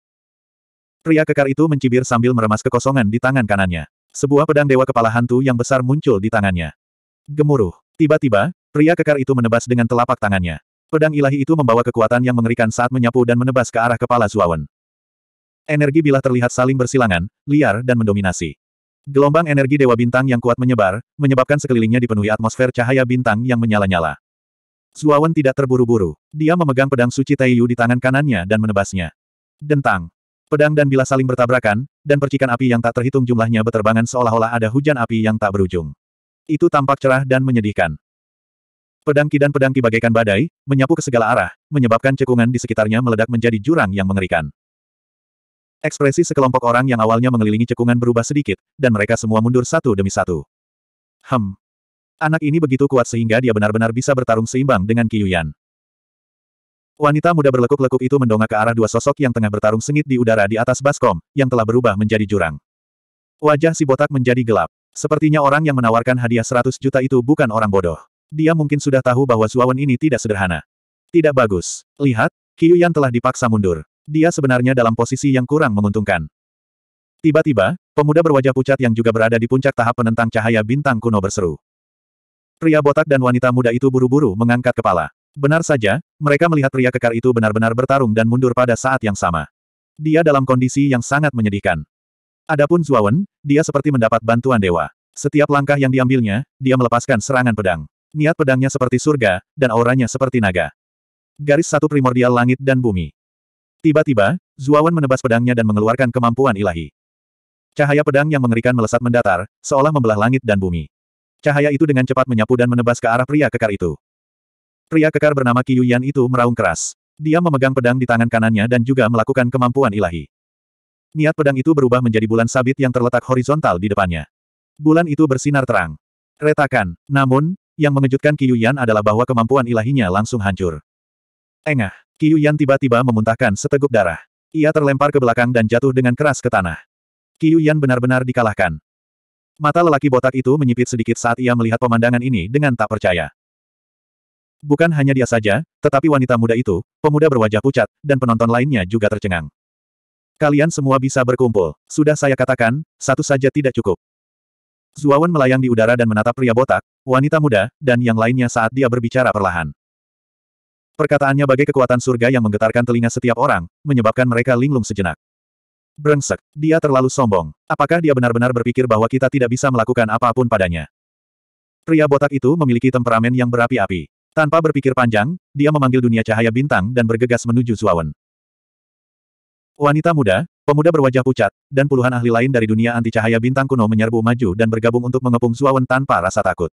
Pria kekar itu mencibir sambil meremas kekosongan di tangan kanannya. Sebuah pedang dewa kepala hantu yang besar muncul di tangannya. Gemuruh. Tiba-tiba, pria kekar itu menebas dengan telapak tangannya. Pedang ilahi itu membawa kekuatan yang mengerikan saat menyapu dan menebas ke arah kepala Zuawan. Energi bilah terlihat saling bersilangan, liar dan mendominasi. Gelombang energi Dewa Bintang yang kuat menyebar, menyebabkan sekelilingnya dipenuhi atmosfer cahaya bintang yang menyala-nyala. Zuawan tidak terburu-buru. Dia memegang pedang suci Taiyu di tangan kanannya dan menebasnya. Dentang. Pedang dan bila saling bertabrakan, dan percikan api yang tak terhitung jumlahnya beterbangan seolah-olah ada hujan api yang tak berujung. Itu tampak cerah dan menyedihkan. Pedang ki dan pedang ki bagaikan badai, menyapu ke segala arah, menyebabkan cekungan di sekitarnya meledak menjadi jurang yang mengerikan. Ekspresi sekelompok orang yang awalnya mengelilingi cekungan berubah sedikit, dan mereka semua mundur satu demi satu. Hem, Anak ini begitu kuat sehingga dia benar-benar bisa bertarung seimbang dengan Qiyuan. Wanita muda berlekuk-lekuk itu mendongak ke arah dua sosok yang tengah bertarung sengit di udara di atas baskom, yang telah berubah menjadi jurang. Wajah si botak menjadi gelap. Sepertinya orang yang menawarkan hadiah 100 juta itu bukan orang bodoh. Dia mungkin sudah tahu bahwa Zuawan ini tidak sederhana. Tidak bagus. Lihat, Qiyuan telah dipaksa mundur. Dia sebenarnya dalam posisi yang kurang menguntungkan. Tiba-tiba, pemuda berwajah pucat yang juga berada di puncak tahap penentang cahaya bintang kuno berseru. Pria botak dan wanita muda itu buru-buru mengangkat kepala. Benar saja, mereka melihat pria kekar itu benar-benar bertarung dan mundur pada saat yang sama. Dia dalam kondisi yang sangat menyedihkan. Adapun Zuawan, dia seperti mendapat bantuan dewa. Setiap langkah yang diambilnya, dia melepaskan serangan pedang. Niat pedangnya seperti surga, dan auranya seperti naga. Garis satu primordial langit dan bumi. Tiba-tiba, Zuawan menebas pedangnya dan mengeluarkan kemampuan ilahi. Cahaya pedang yang mengerikan melesat mendatar, seolah membelah langit dan bumi. Cahaya itu dengan cepat menyapu dan menebas ke arah pria kekar itu. Pria kekar bernama Yan itu meraung keras. Dia memegang pedang di tangan kanannya dan juga melakukan kemampuan ilahi. Niat pedang itu berubah menjadi bulan sabit yang terletak horizontal di depannya. Bulan itu bersinar terang. Retakan. Namun, yang mengejutkan Yan adalah bahwa kemampuan ilahinya langsung hancur. Engah. Yan tiba-tiba memuntahkan seteguk darah. Ia terlempar ke belakang dan jatuh dengan keras ke tanah. Yan benar-benar dikalahkan. Mata lelaki botak itu menyipit sedikit saat ia melihat pemandangan ini dengan tak percaya. Bukan hanya dia saja, tetapi wanita muda itu, pemuda berwajah pucat, dan penonton lainnya juga tercengang. Kalian semua bisa berkumpul. Sudah saya katakan, satu saja tidak cukup. Zuawan melayang di udara dan menatap pria botak, wanita muda, dan yang lainnya saat dia berbicara perlahan. Perkataannya bagai kekuatan surga yang menggetarkan telinga setiap orang, menyebabkan mereka linglung sejenak. Brengsek, dia terlalu sombong. Apakah dia benar-benar berpikir bahwa kita tidak bisa melakukan apapun padanya? Pria botak itu memiliki temperamen yang berapi-api. Tanpa berpikir panjang, dia memanggil dunia cahaya bintang dan bergegas menuju Zuawan. Wanita muda, pemuda berwajah pucat, dan puluhan ahli lain dari dunia anti cahaya bintang kuno menyerbu maju dan bergabung untuk mengepung Zuawan tanpa rasa takut.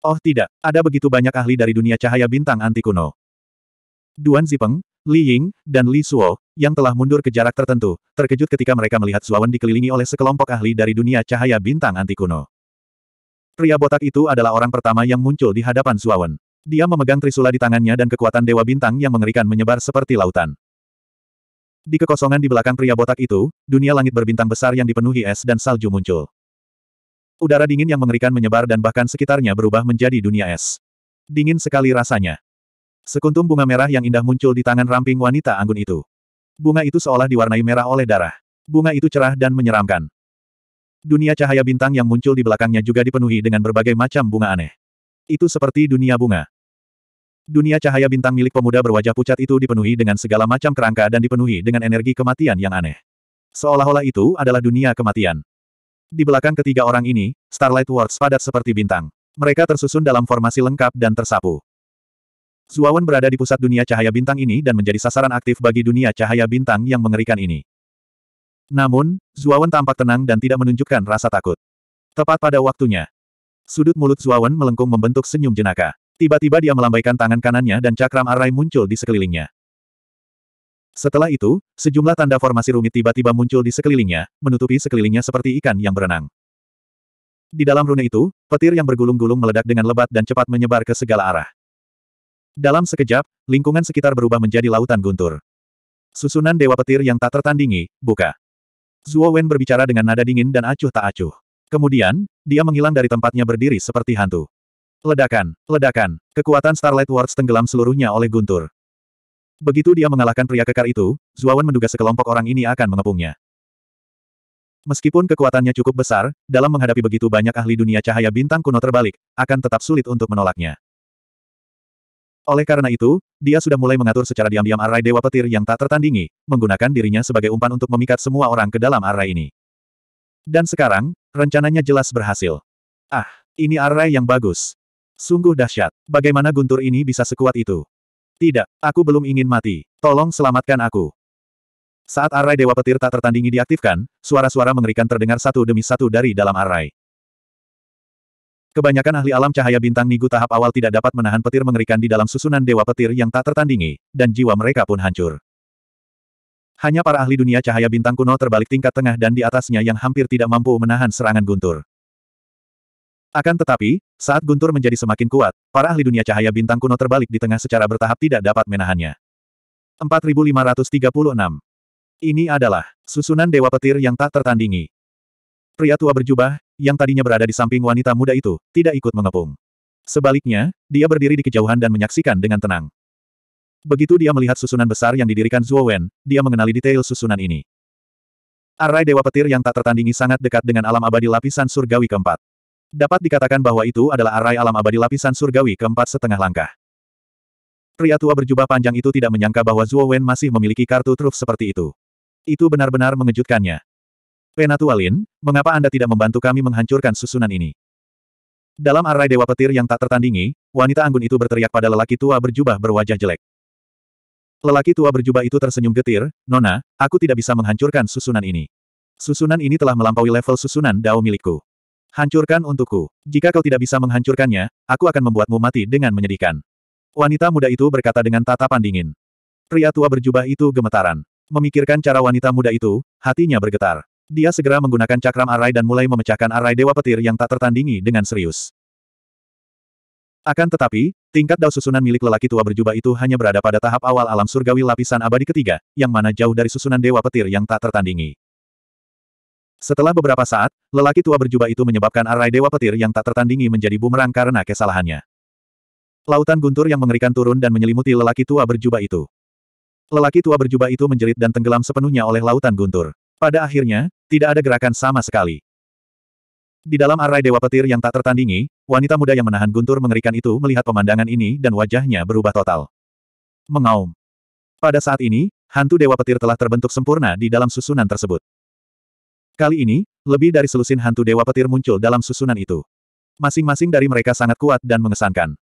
Oh tidak, ada begitu banyak ahli dari dunia cahaya bintang anti kuno. Duan Zipeng, Li Ying, dan Li Suo, yang telah mundur ke jarak tertentu, terkejut ketika mereka melihat Zuawan dikelilingi oleh sekelompok ahli dari dunia cahaya bintang antikuno. Pria botak itu adalah orang pertama yang muncul di hadapan Zuawan. Dia memegang trisula di tangannya dan kekuatan dewa bintang yang mengerikan menyebar seperti lautan. Di kekosongan di belakang pria botak itu, dunia langit berbintang besar yang dipenuhi es dan salju muncul. Udara dingin yang mengerikan menyebar dan bahkan sekitarnya berubah menjadi dunia es. Dingin sekali rasanya. Sekuntum bunga merah yang indah muncul di tangan ramping wanita anggun itu. Bunga itu seolah diwarnai merah oleh darah. Bunga itu cerah dan menyeramkan. Dunia cahaya bintang yang muncul di belakangnya juga dipenuhi dengan berbagai macam bunga aneh. Itu seperti dunia bunga. Dunia cahaya bintang milik pemuda berwajah pucat itu dipenuhi dengan segala macam kerangka dan dipenuhi dengan energi kematian yang aneh. Seolah-olah itu adalah dunia kematian. Di belakang ketiga orang ini, Starlight Wars padat seperti bintang. Mereka tersusun dalam formasi lengkap dan tersapu. Suawan berada di pusat dunia cahaya bintang ini dan menjadi sasaran aktif bagi dunia cahaya bintang yang mengerikan ini. Namun, Zuawan tampak tenang dan tidak menunjukkan rasa takut. Tepat pada waktunya. Sudut mulut Zuawan melengkung membentuk senyum jenaka. Tiba-tiba dia melambaikan tangan kanannya dan cakram arai muncul di sekelilingnya. Setelah itu, sejumlah tanda formasi rumit tiba-tiba muncul di sekelilingnya, menutupi sekelilingnya seperti ikan yang berenang. Di dalam rune itu, petir yang bergulung-gulung meledak dengan lebat dan cepat menyebar ke segala arah. Dalam sekejap, lingkungan sekitar berubah menjadi lautan guntur. Susunan Dewa Petir yang tak tertandingi, buka. Zuo Wen berbicara dengan nada dingin dan acuh tak acuh. Kemudian, dia menghilang dari tempatnya berdiri seperti hantu. Ledakan, ledakan, kekuatan Starlight Wars tenggelam seluruhnya oleh guntur. Begitu dia mengalahkan pria kekar itu, Zuo Wen menduga sekelompok orang ini akan mengepungnya. Meskipun kekuatannya cukup besar, dalam menghadapi begitu banyak ahli dunia cahaya bintang kuno terbalik, akan tetap sulit untuk menolaknya. Oleh karena itu, dia sudah mulai mengatur secara diam-diam arai Dewa Petir yang tak tertandingi, menggunakan dirinya sebagai umpan untuk memikat semua orang ke dalam arai ini. Dan sekarang, rencananya jelas berhasil. Ah, ini arai yang bagus. Sungguh dahsyat. Bagaimana guntur ini bisa sekuat itu? Tidak, aku belum ingin mati. Tolong selamatkan aku. Saat arai Dewa Petir tak tertandingi diaktifkan, suara-suara mengerikan terdengar satu demi satu dari dalam arai. Kebanyakan ahli alam cahaya bintang Nigu tahap awal tidak dapat menahan petir mengerikan di dalam susunan dewa petir yang tak tertandingi, dan jiwa mereka pun hancur. Hanya para ahli dunia cahaya bintang kuno terbalik tingkat tengah dan di atasnya yang hampir tidak mampu menahan serangan guntur. Akan tetapi, saat guntur menjadi semakin kuat, para ahli dunia cahaya bintang kuno terbalik di tengah secara bertahap tidak dapat menahannya. 4536. Ini adalah susunan dewa petir yang tak tertandingi. Pria tua berjubah, yang tadinya berada di samping wanita muda itu, tidak ikut mengepung. Sebaliknya, dia berdiri di kejauhan dan menyaksikan dengan tenang. Begitu dia melihat susunan besar yang didirikan Zhuo Wen, dia mengenali detail susunan ini. Arai Dewa Petir yang tak tertandingi sangat dekat dengan alam abadi lapisan surgawi keempat. Dapat dikatakan bahwa itu adalah arai alam abadi lapisan surgawi keempat setengah langkah. Pria tua berjubah panjang itu tidak menyangka bahwa Zhuo Wen masih memiliki kartu truf seperti itu. Itu benar-benar mengejutkannya. Penatualin, mengapa Anda tidak membantu kami menghancurkan susunan ini? Dalam arai dewa petir yang tak tertandingi, wanita anggun itu berteriak pada lelaki tua berjubah berwajah jelek. Lelaki tua berjubah itu tersenyum getir, Nona, aku tidak bisa menghancurkan susunan ini. Susunan ini telah melampaui level susunan dao milikku. Hancurkan untukku. Jika kau tidak bisa menghancurkannya, aku akan membuatmu mati dengan menyedihkan. Wanita muda itu berkata dengan tatapan dingin. Pria tua berjubah itu gemetaran. Memikirkan cara wanita muda itu, hatinya bergetar. Dia segera menggunakan cakram arai dan mulai memecahkan arai Dewa Petir yang tak tertandingi dengan serius. Akan tetapi, tingkat dao susunan milik lelaki tua berjubah itu hanya berada pada tahap awal alam surgawi lapisan abadi ketiga, yang mana jauh dari susunan Dewa Petir yang tak tertandingi. Setelah beberapa saat, lelaki tua berjubah itu menyebabkan arai Dewa Petir yang tak tertandingi menjadi bumerang karena kesalahannya. Lautan guntur yang mengerikan turun dan menyelimuti lelaki tua berjubah itu. Lelaki tua berjubah itu menjerit dan tenggelam sepenuhnya oleh lautan guntur. Pada akhirnya, tidak ada gerakan sama sekali. Di dalam arai Dewa Petir yang tak tertandingi, wanita muda yang menahan guntur mengerikan itu melihat pemandangan ini dan wajahnya berubah total. Mengaum. Pada saat ini, hantu Dewa Petir telah terbentuk sempurna di dalam susunan tersebut. Kali ini, lebih dari selusin hantu Dewa Petir muncul dalam susunan itu. Masing-masing dari mereka sangat kuat dan mengesankan.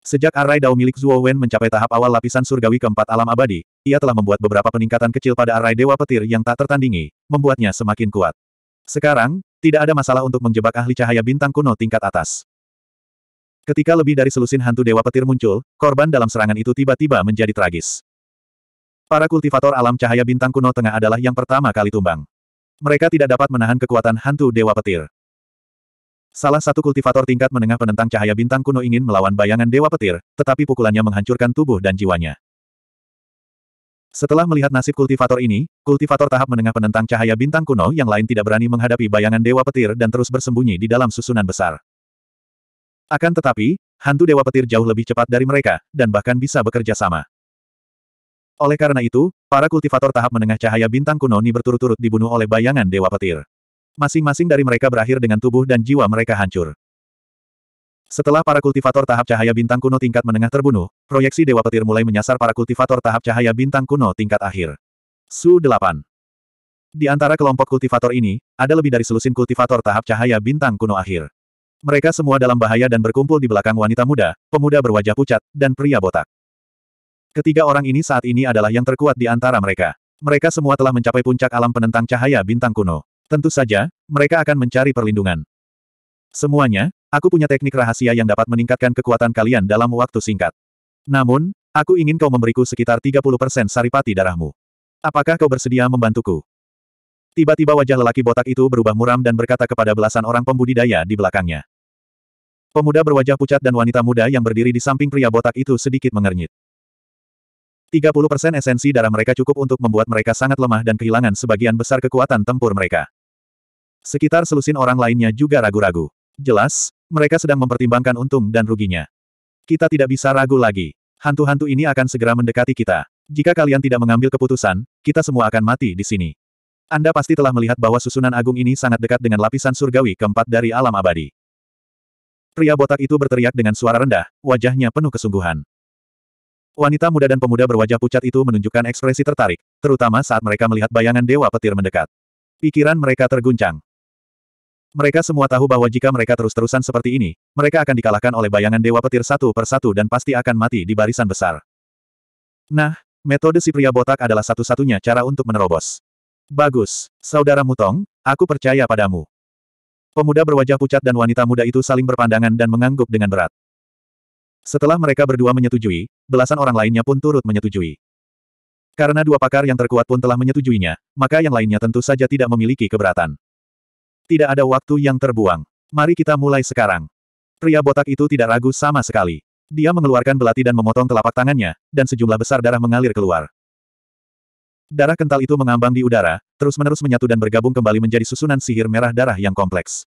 Sejak arai Dao milik Zhuo Wen mencapai tahap awal lapisan surgawi keempat alam abadi, ia telah membuat beberapa peningkatan kecil pada arai Dewa Petir yang tak tertandingi, membuatnya semakin kuat. Sekarang, tidak ada masalah untuk menjebak ahli cahaya bintang kuno tingkat atas. Ketika lebih dari selusin hantu Dewa Petir muncul, korban dalam serangan itu tiba-tiba menjadi tragis. Para kultivator alam cahaya bintang kuno tengah adalah yang pertama kali tumbang. Mereka tidak dapat menahan kekuatan hantu Dewa Petir. Salah satu kultivator tingkat menengah penentang cahaya bintang kuno ingin melawan bayangan Dewa Petir, tetapi pukulannya menghancurkan tubuh dan jiwanya. Setelah melihat nasib kultivator ini, kultivator tahap menengah penentang cahaya bintang kuno yang lain tidak berani menghadapi bayangan Dewa Petir dan terus bersembunyi di dalam susunan besar. Akan tetapi, hantu Dewa Petir jauh lebih cepat dari mereka, dan bahkan bisa bekerja sama. Oleh karena itu, para kultivator tahap menengah cahaya bintang kuno ini berturut-turut dibunuh oleh bayangan Dewa Petir. Masing-masing dari mereka berakhir dengan tubuh dan jiwa mereka hancur. Setelah para kultivator tahap cahaya bintang kuno tingkat menengah terbunuh, proyeksi Dewa Petir mulai menyasar para kultivator tahap cahaya bintang kuno tingkat akhir. Su 8 Di antara kelompok kultivator ini, ada lebih dari selusin kultivator tahap cahaya bintang kuno akhir. Mereka semua dalam bahaya dan berkumpul di belakang wanita muda, pemuda berwajah pucat, dan pria botak. Ketiga orang ini saat ini adalah yang terkuat di antara mereka. Mereka semua telah mencapai puncak alam penentang cahaya bintang kuno. Tentu saja, mereka akan mencari perlindungan. Semuanya, aku punya teknik rahasia yang dapat meningkatkan kekuatan kalian dalam waktu singkat. Namun, aku ingin kau memberiku sekitar 30% saripati darahmu. Apakah kau bersedia membantuku? Tiba-tiba wajah lelaki botak itu berubah muram dan berkata kepada belasan orang pembudidaya di belakangnya. Pemuda berwajah pucat dan wanita muda yang berdiri di samping pria botak itu sedikit mengernyit. 30% esensi darah mereka cukup untuk membuat mereka sangat lemah dan kehilangan sebagian besar kekuatan tempur mereka. Sekitar selusin orang lainnya juga ragu-ragu. Jelas, mereka sedang mempertimbangkan untung dan ruginya. Kita tidak bisa ragu lagi. Hantu-hantu ini akan segera mendekati kita. Jika kalian tidak mengambil keputusan, kita semua akan mati di sini. Anda pasti telah melihat bahwa susunan agung ini sangat dekat dengan lapisan surgawi keempat dari alam abadi. Pria botak itu berteriak dengan suara rendah, wajahnya penuh kesungguhan. Wanita muda dan pemuda berwajah pucat itu menunjukkan ekspresi tertarik, terutama saat mereka melihat bayangan Dewa Petir mendekat. Pikiran mereka terguncang. Mereka semua tahu bahwa jika mereka terus-terusan seperti ini, mereka akan dikalahkan oleh bayangan dewa petir satu persatu dan pasti akan mati di barisan besar. Nah, metode si pria botak adalah satu-satunya cara untuk menerobos. Bagus, saudara Mutong, aku percaya padamu. Pemuda berwajah pucat dan wanita muda itu saling berpandangan dan mengangguk dengan berat. Setelah mereka berdua menyetujui, belasan orang lainnya pun turut menyetujui. Karena dua pakar yang terkuat pun telah menyetujuinya, maka yang lainnya tentu saja tidak memiliki keberatan. Tidak ada waktu yang terbuang. Mari kita mulai sekarang. Pria botak itu tidak ragu sama sekali. Dia mengeluarkan belati dan memotong telapak tangannya, dan sejumlah besar darah mengalir keluar. Darah kental itu mengambang di udara, terus-menerus menyatu dan bergabung kembali menjadi susunan sihir merah darah yang kompleks.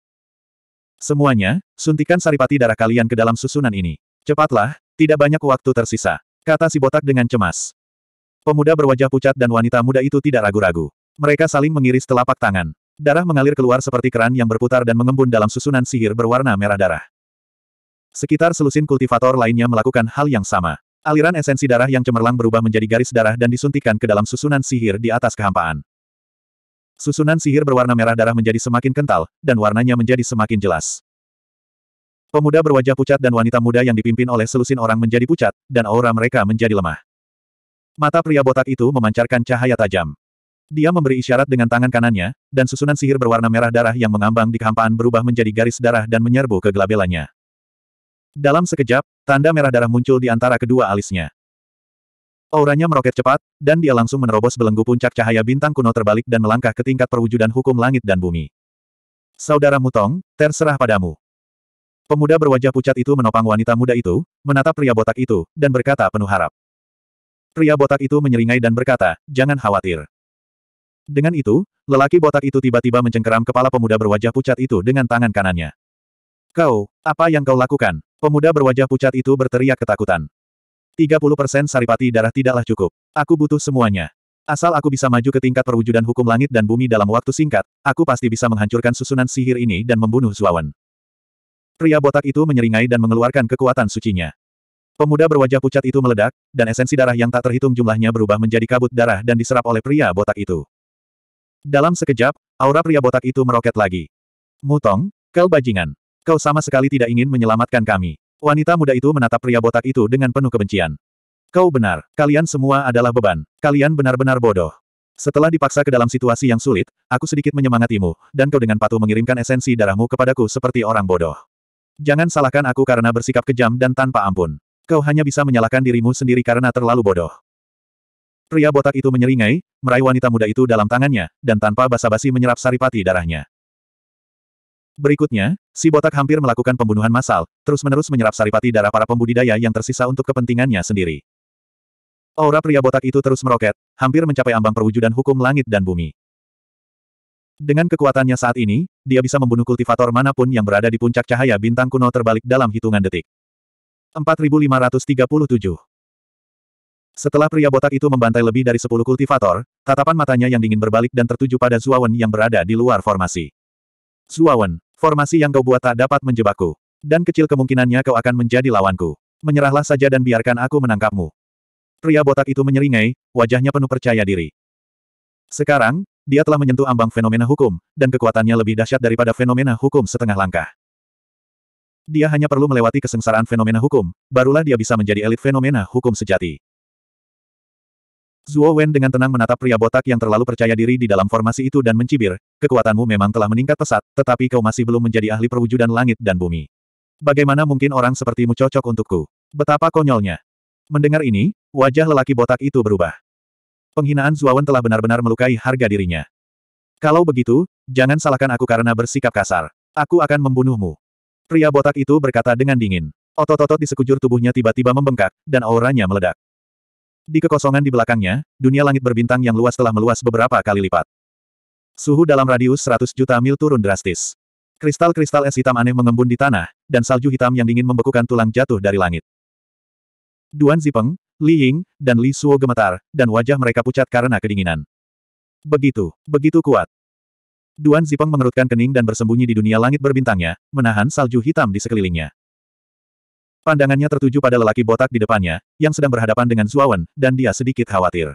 Semuanya, suntikan saripati darah kalian ke dalam susunan ini. Cepatlah, tidak banyak waktu tersisa, kata si botak dengan cemas. Pemuda berwajah pucat dan wanita muda itu tidak ragu-ragu. Mereka saling mengiris telapak tangan. Darah mengalir keluar seperti keran yang berputar dan mengembun dalam susunan sihir berwarna merah darah. Sekitar selusin kultivator lainnya melakukan hal yang sama. Aliran esensi darah yang cemerlang berubah menjadi garis darah dan disuntikan ke dalam susunan sihir di atas kehampaan. Susunan sihir berwarna merah darah menjadi semakin kental, dan warnanya menjadi semakin jelas. Pemuda berwajah pucat dan wanita muda yang dipimpin oleh selusin orang menjadi pucat, dan aura mereka menjadi lemah. Mata pria botak itu memancarkan cahaya tajam. Dia memberi isyarat dengan tangan kanannya, dan susunan sihir berwarna merah darah yang mengambang di kehampaan berubah menjadi garis darah dan menyerbu ke gelabelannya. Dalam sekejap, tanda merah darah muncul di antara kedua alisnya. Auranya meroket cepat, dan dia langsung menerobos belenggu puncak cahaya bintang kuno terbalik dan melangkah ke tingkat perwujudan hukum langit dan bumi. Saudara Mutong, terserah padamu. Pemuda berwajah pucat itu menopang wanita muda itu, menatap pria botak itu, dan berkata penuh harap. Pria botak itu menyeringai dan berkata, jangan khawatir. Dengan itu, lelaki botak itu tiba-tiba mencengkeram kepala pemuda berwajah pucat itu dengan tangan kanannya. Kau, apa yang kau lakukan? Pemuda berwajah pucat itu berteriak ketakutan. 30% saripati darah tidaklah cukup. Aku butuh semuanya. Asal aku bisa maju ke tingkat perwujudan hukum langit dan bumi dalam waktu singkat, aku pasti bisa menghancurkan susunan sihir ini dan membunuh Zuawan. Pria botak itu menyeringai dan mengeluarkan kekuatan sucinya. Pemuda berwajah pucat itu meledak, dan esensi darah yang tak terhitung jumlahnya berubah menjadi kabut darah dan diserap oleh pria botak itu. Dalam sekejap, aura pria botak itu meroket lagi. Mutong, kau bajingan. Kau sama sekali tidak ingin menyelamatkan kami. Wanita muda itu menatap pria botak itu dengan penuh kebencian. Kau benar, kalian semua adalah beban. Kalian benar-benar bodoh. Setelah dipaksa ke dalam situasi yang sulit, aku sedikit menyemangatimu, dan kau dengan patuh mengirimkan esensi darahmu kepadaku seperti orang bodoh. Jangan salahkan aku karena bersikap kejam dan tanpa ampun. Kau hanya bisa menyalahkan dirimu sendiri karena terlalu bodoh. Pria botak itu menyeringai, meraih wanita muda itu dalam tangannya, dan tanpa basa-basi menyerap saripati darahnya. Berikutnya, si botak hampir melakukan pembunuhan massal, terus-menerus menyerap saripati darah para pembudidaya yang tersisa untuk kepentingannya sendiri. Aura pria botak itu terus meroket, hampir mencapai ambang perwujudan hukum langit dan bumi. Dengan kekuatannya saat ini, dia bisa membunuh kultivator manapun yang berada di puncak cahaya bintang kuno terbalik dalam hitungan detik. 4537 setelah pria botak itu membantai lebih dari sepuluh kultivator, tatapan matanya yang dingin berbalik dan tertuju pada Zuawan yang berada di luar formasi. Zuawan, formasi yang kau buat tak dapat menjebakku. Dan kecil kemungkinannya kau akan menjadi lawanku. Menyerahlah saja dan biarkan aku menangkapmu. Pria botak itu menyeringai, wajahnya penuh percaya diri. Sekarang, dia telah menyentuh ambang fenomena hukum, dan kekuatannya lebih dahsyat daripada fenomena hukum setengah langkah. Dia hanya perlu melewati kesengsaraan fenomena hukum, barulah dia bisa menjadi elit fenomena hukum sejati. Zuo Wen dengan tenang menatap pria botak yang terlalu percaya diri di dalam formasi itu dan mencibir, kekuatanmu memang telah meningkat pesat, tetapi kau masih belum menjadi ahli perwujudan langit dan bumi. Bagaimana mungkin orang sepertimu cocok untukku? Betapa konyolnya. Mendengar ini, wajah lelaki botak itu berubah. Penghinaan Wen telah benar-benar melukai harga dirinya. Kalau begitu, jangan salahkan aku karena bersikap kasar. Aku akan membunuhmu. Pria botak itu berkata dengan dingin. Otot-otot di sekujur tubuhnya tiba-tiba membengkak, dan auranya meledak. Di kekosongan di belakangnya, dunia langit berbintang yang luas telah meluas beberapa kali lipat. Suhu dalam radius 100 juta mil turun drastis. Kristal-kristal es hitam aneh mengembun di tanah, dan salju hitam yang dingin membekukan tulang jatuh dari langit. Duan Zipeng, Li Ying, dan Li Suo gemetar, dan wajah mereka pucat karena kedinginan. Begitu, begitu kuat. Duan Zipeng mengerutkan kening dan bersembunyi di dunia langit berbintangnya, menahan salju hitam di sekelilingnya. Pandangannya tertuju pada lelaki botak di depannya, yang sedang berhadapan dengan Zuawan, dan dia sedikit khawatir.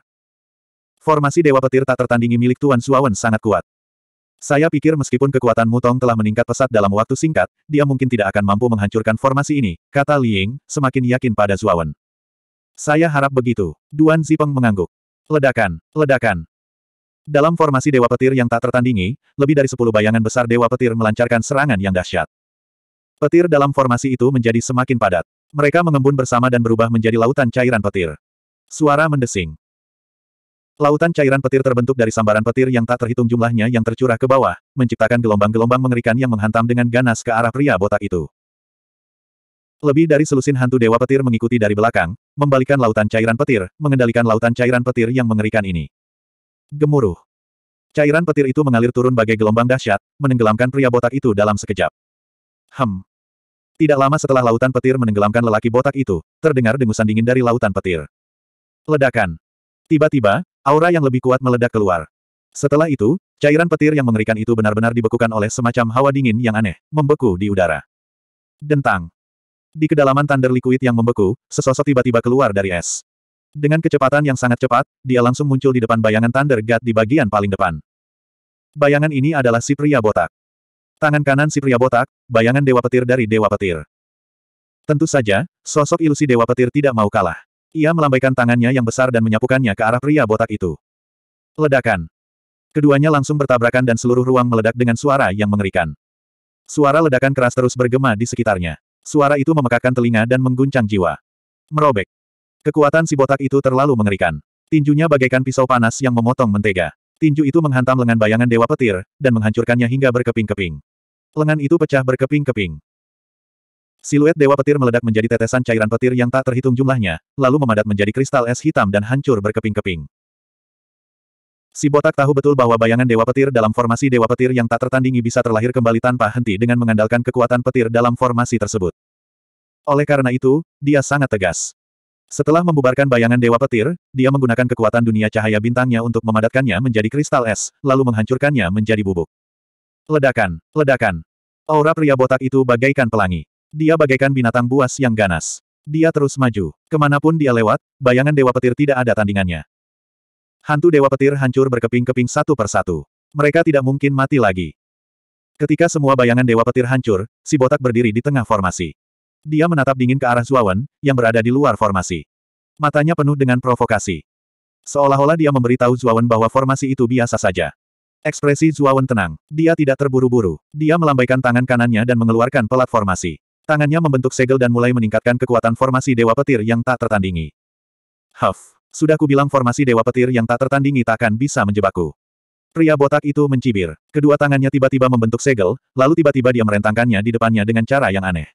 Formasi Dewa Petir tak tertandingi milik Tuan Zuawan sangat kuat. Saya pikir meskipun kekuatan Mutong telah meningkat pesat dalam waktu singkat, dia mungkin tidak akan mampu menghancurkan formasi ini, kata Ying, semakin yakin pada Zuawan. Saya harap begitu. Duan Zipeng mengangguk. Ledakan, ledakan, dalam formasi Dewa Petir yang tak tertandingi, lebih dari sepuluh bayangan besar Dewa Petir melancarkan serangan yang dahsyat. Petir dalam formasi itu menjadi semakin padat. Mereka mengembun bersama dan berubah menjadi lautan cairan petir. Suara mendesing. Lautan cairan petir terbentuk dari sambaran petir yang tak terhitung jumlahnya yang tercurah ke bawah, menciptakan gelombang-gelombang mengerikan yang menghantam dengan ganas ke arah pria botak itu. Lebih dari selusin hantu dewa petir mengikuti dari belakang, membalikan lautan cairan petir, mengendalikan lautan cairan petir yang mengerikan ini. Gemuruh. Cairan petir itu mengalir turun bagai gelombang dahsyat, menenggelamkan pria botak itu dalam sekejap. Hem. Tidak lama setelah lautan petir menenggelamkan lelaki botak itu, terdengar dengusan dingin dari lautan petir. Ledakan. Tiba-tiba, aura yang lebih kuat meledak keluar. Setelah itu, cairan petir yang mengerikan itu benar-benar dibekukan oleh semacam hawa dingin yang aneh, membeku di udara. Dentang. Di kedalaman thunder liquid yang membeku, sesosok tiba-tiba keluar dari es. Dengan kecepatan yang sangat cepat, dia langsung muncul di depan bayangan Thunder God di bagian paling depan. Bayangan ini adalah si pria botak. Tangan kanan si pria botak, bayangan Dewa Petir dari Dewa Petir. Tentu saja, sosok ilusi Dewa Petir tidak mau kalah. Ia melambaikan tangannya yang besar dan menyapukannya ke arah pria botak itu. Ledakan. Keduanya langsung bertabrakan dan seluruh ruang meledak dengan suara yang mengerikan. Suara ledakan keras terus bergema di sekitarnya. Suara itu memekakkan telinga dan mengguncang jiwa. Merobek. Kekuatan si botak itu terlalu mengerikan. Tinjunya bagaikan pisau panas yang memotong mentega. Tinju itu menghantam lengan bayangan Dewa Petir, dan menghancurkannya hingga berkeping-keping. Lengan itu pecah berkeping-keping. Siluet Dewa Petir meledak menjadi tetesan cairan petir yang tak terhitung jumlahnya, lalu memadat menjadi kristal es hitam dan hancur berkeping-keping. Si botak tahu betul bahwa bayangan Dewa Petir dalam formasi Dewa Petir yang tak tertandingi bisa terlahir kembali tanpa henti dengan mengandalkan kekuatan petir dalam formasi tersebut. Oleh karena itu, dia sangat tegas. Setelah membubarkan bayangan Dewa Petir, dia menggunakan kekuatan dunia cahaya bintangnya untuk memadatkannya menjadi kristal es, lalu menghancurkannya menjadi bubuk. Ledakan, ledakan. Aura pria botak itu bagaikan pelangi. Dia bagaikan binatang buas yang ganas. Dia terus maju. Kemanapun dia lewat, bayangan Dewa Petir tidak ada tandingannya. Hantu Dewa Petir hancur berkeping-keping satu persatu. Mereka tidak mungkin mati lagi. Ketika semua bayangan Dewa Petir hancur, si botak berdiri di tengah formasi. Dia menatap dingin ke arah Zuawan, yang berada di luar formasi. Matanya penuh dengan provokasi. Seolah-olah dia memberitahu Zuawan bahwa formasi itu biasa saja. Ekspresi Zuawan tenang. Dia tidak terburu-buru. Dia melambaikan tangan kanannya dan mengeluarkan pelat formasi. Tangannya membentuk segel dan mulai meningkatkan kekuatan formasi Dewa Petir yang tak tertandingi. Huff. Sudah kubilang formasi Dewa Petir yang tak tertandingi takkan bisa menjebakku. Pria botak itu mencibir. Kedua tangannya tiba-tiba membentuk segel, lalu tiba-tiba dia merentangkannya di depannya dengan cara yang aneh.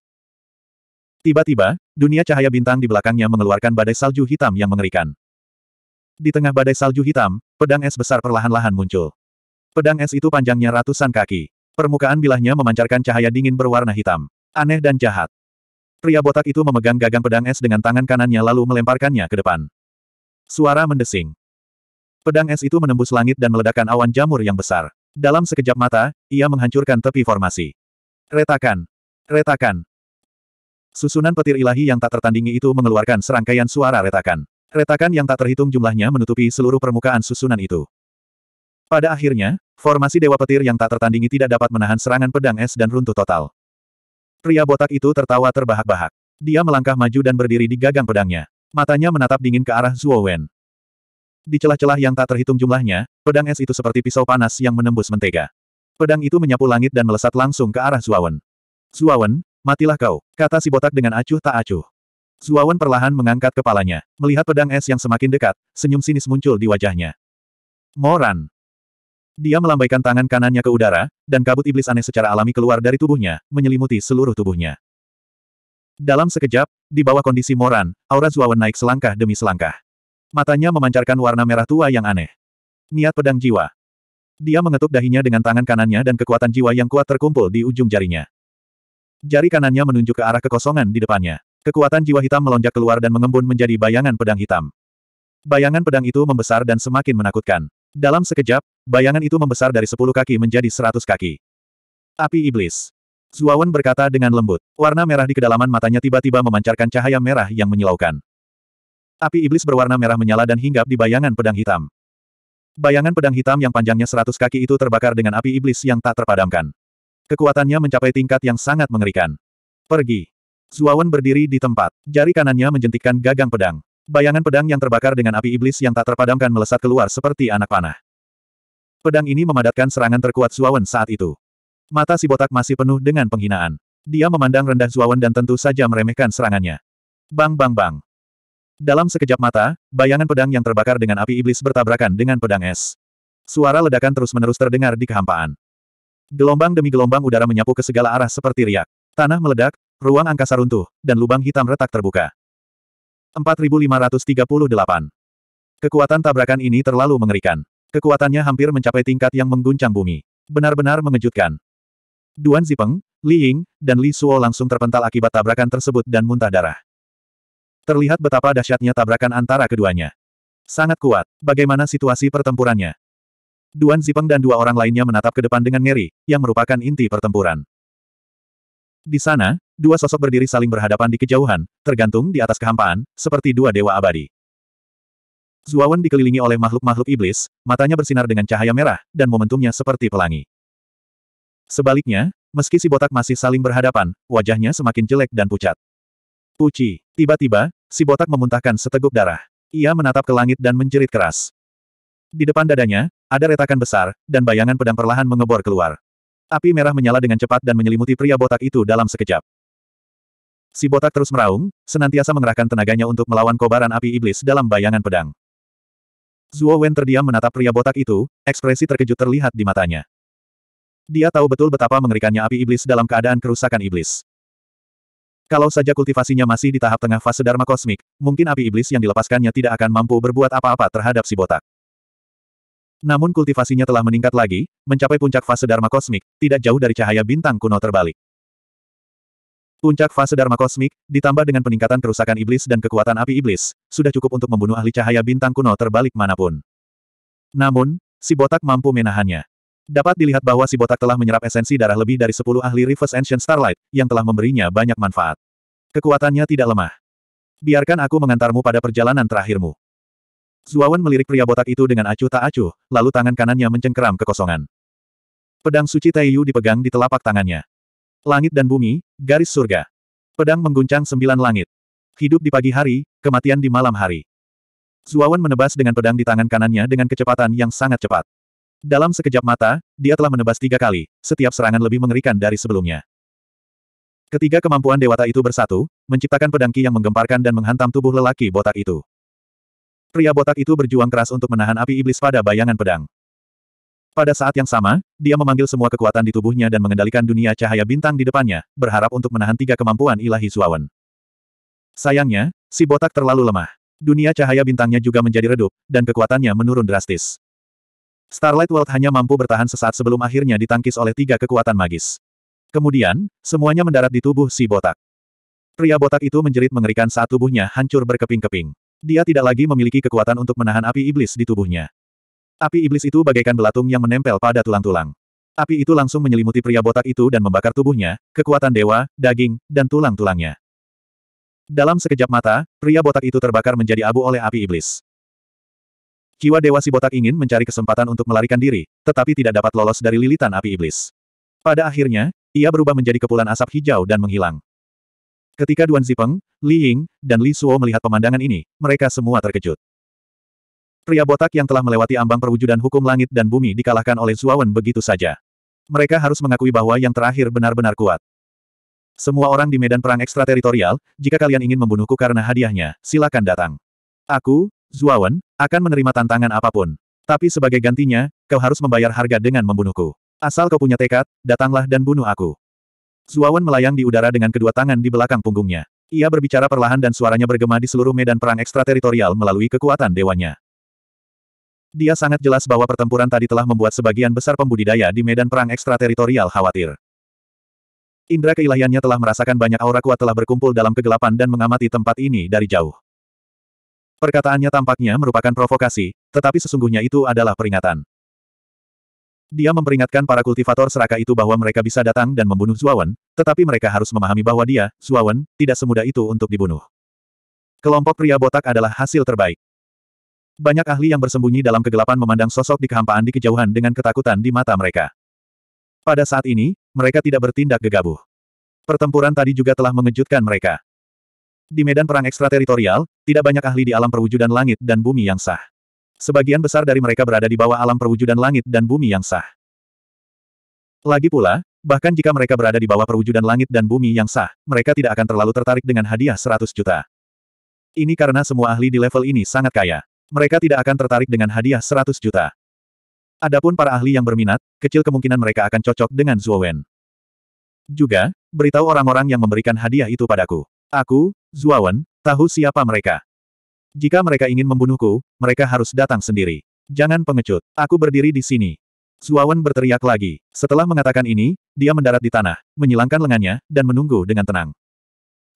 Tiba-tiba, dunia cahaya bintang di belakangnya mengeluarkan badai salju hitam yang mengerikan. Di tengah badai salju hitam, pedang es besar perlahan-lahan muncul. Pedang es itu panjangnya ratusan kaki. Permukaan bilahnya memancarkan cahaya dingin berwarna hitam. Aneh dan jahat. Pria botak itu memegang gagang pedang es dengan tangan kanannya lalu melemparkannya ke depan. Suara mendesing. Pedang es itu menembus langit dan meledakkan awan jamur yang besar. Dalam sekejap mata, ia menghancurkan tepi formasi. Retakan! Retakan! Susunan petir ilahi yang tak tertandingi itu mengeluarkan serangkaian suara retakan. Retakan yang tak terhitung jumlahnya menutupi seluruh permukaan susunan itu. Pada akhirnya, Formasi Dewa Petir yang tak tertandingi tidak dapat menahan serangan pedang es dan runtuh total. Pria botak itu tertawa terbahak-bahak. Dia melangkah maju dan berdiri di gagang pedangnya. Matanya menatap dingin ke arah Zuo Wen. Di celah-celah yang tak terhitung jumlahnya, pedang es itu seperti pisau panas yang menembus mentega. Pedang itu menyapu langit dan melesat langsung ke arah Zuawan. Zuawan, matilah kau, kata si botak dengan acuh tak acuh. Zuawan perlahan mengangkat kepalanya, melihat pedang es yang semakin dekat, senyum sinis muncul di wajahnya. Moran, dia melambaikan tangan kanannya ke udara, dan kabut iblis aneh secara alami keluar dari tubuhnya, menyelimuti seluruh tubuhnya. Dalam sekejap, di bawah kondisi Moran, aura Zuawan naik selangkah demi selangkah. Matanya memancarkan warna merah tua yang aneh. Niat pedang jiwa. Dia mengetuk dahinya dengan tangan kanannya dan kekuatan jiwa yang kuat terkumpul di ujung jarinya. Jari kanannya menunjuk ke arah kekosongan di depannya. Kekuatan jiwa hitam melonjak keluar dan mengembun menjadi bayangan pedang hitam. Bayangan pedang itu membesar dan semakin menakutkan. Dalam sekejap, Bayangan itu membesar dari sepuluh kaki menjadi seratus kaki. Api Iblis. Zuawan berkata dengan lembut. Warna merah di kedalaman matanya tiba-tiba memancarkan cahaya merah yang menyilaukan. Api Iblis berwarna merah menyala dan hinggap di bayangan pedang hitam. Bayangan pedang hitam yang panjangnya seratus kaki itu terbakar dengan api Iblis yang tak terpadamkan. Kekuatannya mencapai tingkat yang sangat mengerikan. Pergi. Zuawan berdiri di tempat. Jari kanannya menjentikkan gagang pedang. Bayangan pedang yang terbakar dengan api iblis yang tak terpadamkan melesat keluar seperti anak panah. Pedang ini memadatkan serangan terkuat Zuawan saat itu. Mata si botak masih penuh dengan penghinaan. Dia memandang rendah Zuawan dan tentu saja meremehkan serangannya. Bang bang bang. Dalam sekejap mata, bayangan pedang yang terbakar dengan api iblis bertabrakan dengan pedang es. Suara ledakan terus-menerus terdengar di kehampaan. Gelombang demi gelombang udara menyapu ke segala arah seperti riak. Tanah meledak, ruang angkasa runtuh, dan lubang hitam retak terbuka. 4538. Kekuatan tabrakan ini terlalu mengerikan. Kekuatannya hampir mencapai tingkat yang mengguncang bumi. Benar-benar mengejutkan. Duan Zipeng, Li Ying, dan Li Suo langsung terpental akibat tabrakan tersebut dan muntah darah. Terlihat betapa dahsyatnya tabrakan antara keduanya. Sangat kuat. Bagaimana situasi pertempurannya? Duan Zipeng dan dua orang lainnya menatap ke depan dengan ngeri, yang merupakan inti pertempuran. Di sana, dua sosok berdiri saling berhadapan di kejauhan, tergantung di atas kehampaan, seperti dua dewa abadi. Zuawan dikelilingi oleh makhluk-makhluk iblis, matanya bersinar dengan cahaya merah, dan momentumnya seperti pelangi. Sebaliknya, meski si botak masih saling berhadapan, wajahnya semakin jelek dan pucat. Puci, tiba-tiba, si botak memuntahkan seteguk darah. Ia menatap ke langit dan menjerit keras. Di depan dadanya, ada retakan besar, dan bayangan pedang perlahan mengebor keluar. Api merah menyala dengan cepat dan menyelimuti pria botak itu dalam sekejap. Si botak terus meraung, senantiasa mengerahkan tenaganya untuk melawan kobaran api iblis dalam bayangan pedang. Zuo Wen terdiam menatap pria botak itu, ekspresi terkejut terlihat di matanya. Dia tahu betul betapa mengerikannya api iblis dalam keadaan kerusakan iblis. Kalau saja kultivasinya masih di tahap tengah fase Dharma kosmik, mungkin api iblis yang dilepaskannya tidak akan mampu berbuat apa-apa terhadap si botak. Namun kultivasinya telah meningkat lagi, mencapai puncak fase Dharma kosmik, tidak jauh dari cahaya bintang kuno terbalik. Puncak fase Dharma kosmik, ditambah dengan peningkatan kerusakan iblis dan kekuatan api iblis, sudah cukup untuk membunuh ahli cahaya bintang kuno terbalik manapun. Namun, si botak mampu menahannya. Dapat dilihat bahwa si botak telah menyerap esensi darah lebih dari 10 ahli Reverse Ancient Starlight, yang telah memberinya banyak manfaat. Kekuatannya tidak lemah. Biarkan aku mengantarmu pada perjalanan terakhirmu. Zuawan melirik pria botak itu dengan acuh tak acuh, lalu tangan kanannya mencengkeram kekosongan. Pedang suci Taiyu dipegang di telapak tangannya. Langit dan bumi, garis surga. Pedang mengguncang sembilan langit. Hidup di pagi hari, kematian di malam hari. Zuawan menebas dengan pedang di tangan kanannya dengan kecepatan yang sangat cepat. Dalam sekejap mata, dia telah menebas tiga kali, setiap serangan lebih mengerikan dari sebelumnya. Ketiga kemampuan dewata itu bersatu, menciptakan pedang ki yang menggemparkan dan menghantam tubuh lelaki botak itu. Pria botak itu berjuang keras untuk menahan api iblis pada bayangan pedang. Pada saat yang sama, dia memanggil semua kekuatan di tubuhnya dan mengendalikan dunia cahaya bintang di depannya, berharap untuk menahan tiga kemampuan ilahi Suawan. Sayangnya, si botak terlalu lemah. Dunia cahaya bintangnya juga menjadi redup, dan kekuatannya menurun drastis. Starlight World hanya mampu bertahan sesaat sebelum akhirnya ditangkis oleh tiga kekuatan magis. Kemudian, semuanya mendarat di tubuh si botak. Pria botak itu menjerit mengerikan saat tubuhnya hancur berkeping-keping. Dia tidak lagi memiliki kekuatan untuk menahan api iblis di tubuhnya. Api iblis itu bagaikan belatung yang menempel pada tulang-tulang. Api itu langsung menyelimuti pria botak itu dan membakar tubuhnya, kekuatan dewa, daging, dan tulang-tulangnya. Dalam sekejap mata, pria botak itu terbakar menjadi abu oleh api iblis. Jiwa dewa si botak ingin mencari kesempatan untuk melarikan diri, tetapi tidak dapat lolos dari lilitan api iblis. Pada akhirnya, ia berubah menjadi kepulan asap hijau dan menghilang. Ketika Duan Zipeng, Li Ying, dan Li Suo melihat pemandangan ini, mereka semua terkejut. Pria botak yang telah melewati ambang perwujudan hukum langit dan bumi dikalahkan oleh Zuawan begitu saja. Mereka harus mengakui bahwa yang terakhir benar-benar kuat. Semua orang di medan perang ekstrateritorial, jika kalian ingin membunuhku karena hadiahnya, silakan datang. Aku, Zuawan, akan menerima tantangan apapun. Tapi sebagai gantinya, kau harus membayar harga dengan membunuhku. Asal kau punya tekad, datanglah dan bunuh aku. Zuawan melayang di udara dengan kedua tangan di belakang punggungnya. Ia berbicara perlahan dan suaranya bergema di seluruh medan perang ekstrateritorial melalui kekuatan dewanya. Dia sangat jelas bahwa pertempuran tadi telah membuat sebagian besar pembudidaya di medan perang ekstrateritorial khawatir. Indra keilahiannya telah merasakan banyak aura kuat telah berkumpul dalam kegelapan dan mengamati tempat ini dari jauh. Perkataannya tampaknya merupakan provokasi, tetapi sesungguhnya itu adalah peringatan. Dia memperingatkan para kultivator seraka itu bahwa mereka bisa datang dan membunuh Zuawan, tetapi mereka harus memahami bahwa dia, Zuawan, tidak semudah itu untuk dibunuh. Kelompok pria botak adalah hasil terbaik. Banyak ahli yang bersembunyi dalam kegelapan memandang sosok di kehampaan di kejauhan dengan ketakutan di mata mereka. Pada saat ini, mereka tidak bertindak gegabah. Pertempuran tadi juga telah mengejutkan mereka. Di medan perang ekstrateritorial, tidak banyak ahli di alam perwujudan langit dan bumi yang sah. Sebagian besar dari mereka berada di bawah alam perwujudan langit dan bumi yang sah. Lagi pula, bahkan jika mereka berada di bawah perwujudan langit dan bumi yang sah, mereka tidak akan terlalu tertarik dengan hadiah 100 juta. Ini karena semua ahli di level ini sangat kaya. Mereka tidak akan tertarik dengan hadiah 100 juta. Adapun para ahli yang berminat, kecil kemungkinan mereka akan cocok dengan Wen. Juga, beritahu orang-orang yang memberikan hadiah itu padaku. Aku, Wen, tahu siapa mereka. Jika mereka ingin membunuhku, mereka harus datang sendiri. Jangan pengecut, aku berdiri di sini. Wen berteriak lagi. Setelah mengatakan ini, dia mendarat di tanah, menyilangkan lengannya, dan menunggu dengan tenang.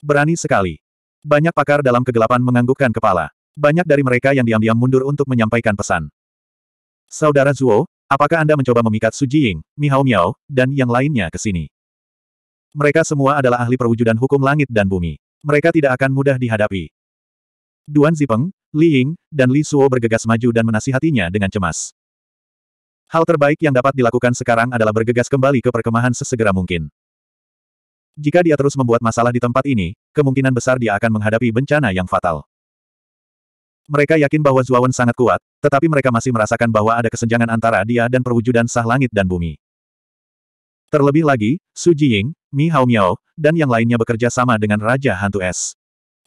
Berani sekali. Banyak pakar dalam kegelapan menganggukkan kepala. Banyak dari mereka yang diam-diam mundur untuk menyampaikan pesan. Saudara Zuo, apakah Anda mencoba memikat Su Jiying, Hao Miao, dan yang lainnya ke sini? Mereka semua adalah ahli perwujudan hukum langit dan bumi. Mereka tidak akan mudah dihadapi. Duan Zipeng, Li Ying, dan Li Suo bergegas maju dan menasihatinya dengan cemas. Hal terbaik yang dapat dilakukan sekarang adalah bergegas kembali ke perkemahan sesegera mungkin. Jika dia terus membuat masalah di tempat ini, kemungkinan besar dia akan menghadapi bencana yang fatal. Mereka yakin bahwa Zuawan sangat kuat, tetapi mereka masih merasakan bahwa ada kesenjangan antara dia dan perwujudan sah langit dan bumi. Terlebih lagi, Su Jiying, Mi Hao Miao, dan yang lainnya bekerja sama dengan Raja Hantu Es.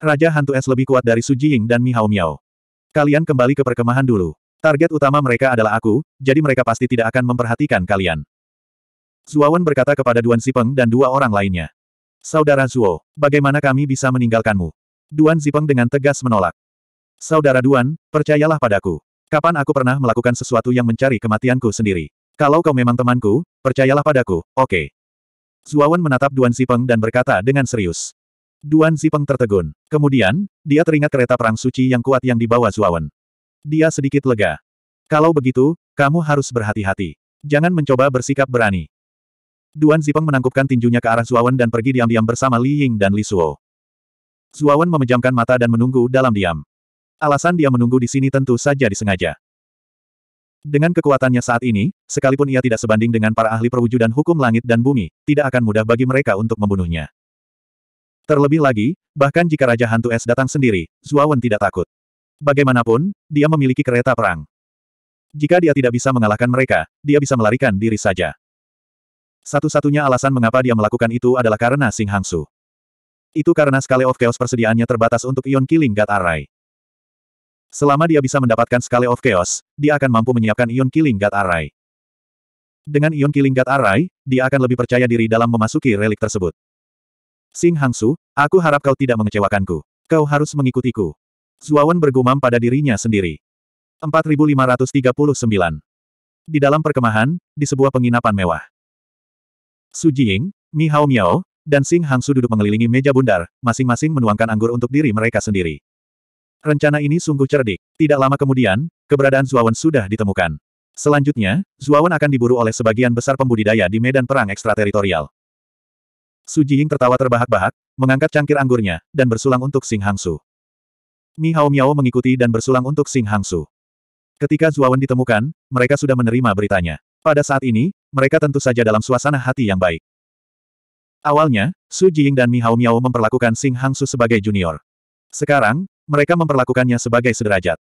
Raja Hantu Es lebih kuat dari Su Jiying dan Mi Hao Miao. Kalian kembali ke perkemahan dulu. Target utama mereka adalah aku, jadi mereka pasti tidak akan memperhatikan kalian. Zuawan berkata kepada Duan Zipeng dan dua orang lainnya. Saudara Zuo, bagaimana kami bisa meninggalkanmu? Duan Zipeng dengan tegas menolak. Saudara Duan, percayalah padaku. Kapan aku pernah melakukan sesuatu yang mencari kematianku sendiri? Kalau kau memang temanku, percayalah padaku, oke. Okay. Zuawan menatap Duan Zipeng dan berkata dengan serius. Duan Zipeng tertegun. Kemudian, dia teringat kereta perang suci yang kuat yang dibawa Zuawan. Dia sedikit lega. Kalau begitu, kamu harus berhati-hati. Jangan mencoba bersikap berani. Duan Zipeng menangkupkan tinjunya ke arah Zuawan dan pergi diam-diam bersama Li Ying dan Li Suo. Zuawan memejamkan mata dan menunggu dalam diam. Alasan dia menunggu di sini tentu saja disengaja. Dengan kekuatannya saat ini, sekalipun ia tidak sebanding dengan para ahli perwujudan hukum langit dan bumi, tidak akan mudah bagi mereka untuk membunuhnya. Terlebih lagi, bahkan jika Raja Hantu Es datang sendiri, Zuawan tidak takut. Bagaimanapun, dia memiliki kereta perang. Jika dia tidak bisa mengalahkan mereka, dia bisa melarikan diri saja. Satu-satunya alasan mengapa dia melakukan itu adalah karena Sing Hangsu. Itu karena Scale of Chaos persediaannya terbatas untuk Ion Killing God Array. Selama dia bisa mendapatkan Scale of Chaos, dia akan mampu menyiapkan Ion Killing God Array. Dengan Ion Killing God Array, dia akan lebih percaya diri dalam memasuki relik tersebut. Sing Hangsu, aku harap kau tidak mengecewakanku. Kau harus mengikutiku. Zuawan bergumam pada dirinya sendiri. 4539 Di dalam perkemahan, di sebuah penginapan mewah. Su Jiying, Mi Hao Miao, dan Sing Hangsu duduk mengelilingi meja bundar, masing-masing menuangkan anggur untuk diri mereka sendiri. Rencana ini sungguh cerdik. Tidak lama kemudian, keberadaan Zuawan sudah ditemukan. Selanjutnya, Zuawan akan diburu oleh sebagian besar pembudidaya di medan perang ekstrateritorial. Su Jiying tertawa terbahak-bahak, mengangkat cangkir anggurnya, dan bersulang untuk Sing Hangsu. Mi Hao Miao mengikuti dan bersulang untuk Sing Hangsu. Ketika Zuawan ditemukan, mereka sudah menerima beritanya. Pada saat ini, mereka tentu saja dalam suasana hati yang baik. Awalnya, Su Jiying dan Mi Hao Miao memperlakukan Sing Hangsu sebagai junior. Sekarang, mereka memperlakukannya sebagai sederajat.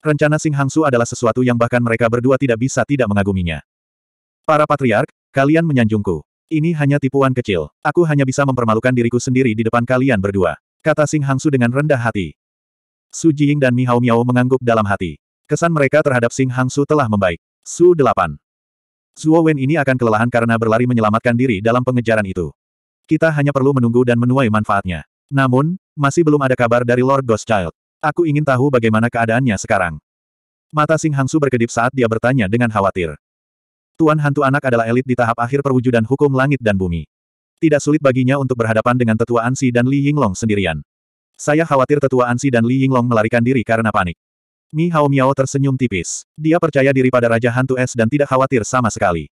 Rencana Sing Hangsu adalah sesuatu yang bahkan mereka berdua tidak bisa tidak mengaguminya. Para patriark, kalian menyanjungku. Ini hanya tipuan kecil. Aku hanya bisa mempermalukan diriku sendiri di depan kalian berdua. Kata Sing Hangsu dengan rendah hati. Su Jing dan Mi Miao mengangguk dalam hati. Kesan mereka terhadap Sing Hangsu telah membaik. Su 8. Zuo Wen ini akan kelelahan karena berlari menyelamatkan diri dalam pengejaran itu. Kita hanya perlu menunggu dan menuai manfaatnya. Namun, masih belum ada kabar dari Lord Ghostchild. Aku ingin tahu bagaimana keadaannya sekarang. Mata Sing Hangsu berkedip saat dia bertanya dengan khawatir. Tuan Hantu Anak adalah elit di tahap akhir perwujudan hukum langit dan bumi. Tidak sulit baginya untuk berhadapan dengan tetua Ansi dan Li Yinglong sendirian. Saya khawatir tetua Ansi dan Li Yinglong melarikan diri karena panik. Mi Hao Miao tersenyum tipis. Dia percaya diri pada Raja Hantu Es dan tidak khawatir sama sekali.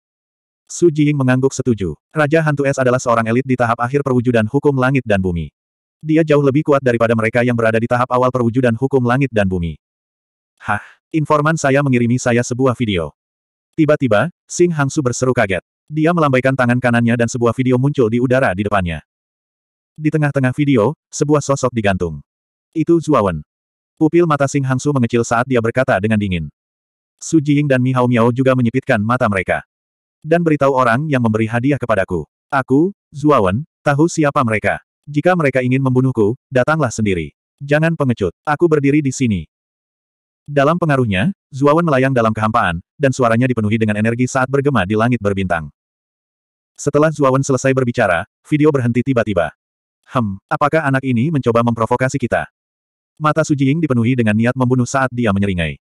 Su Jiying mengangguk setuju. Raja Hantu Es adalah seorang elit di tahap akhir perwujudan hukum langit dan bumi. Dia jauh lebih kuat daripada mereka yang berada di tahap awal perwujudan hukum langit dan bumi. Hah, informan saya mengirimi saya sebuah video. Tiba-tiba, Sing Hangsu berseru kaget. Dia melambaikan tangan kanannya dan sebuah video muncul di udara di depannya. Di tengah-tengah video, sebuah sosok digantung. Itu Zuawan. Pupil mata Sing Hangsu mengecil saat dia berkata dengan dingin. Su Jiying dan Mi Mihao Miao juga menyipitkan mata mereka. Dan beritahu orang yang memberi hadiah kepadaku. Aku, Zuawan, tahu siapa mereka. Jika mereka ingin membunuhku, datanglah sendiri. Jangan pengecut. Aku berdiri di sini. Dalam pengaruhnya, Zuawan melayang dalam kehampaan, dan suaranya dipenuhi dengan energi saat bergema di langit berbintang. Setelah Zuawan selesai berbicara, video berhenti tiba-tiba. Hem, apakah anak ini mencoba memprovokasi kita? Mata Sujiying dipenuhi dengan niat membunuh saat dia menyeringai.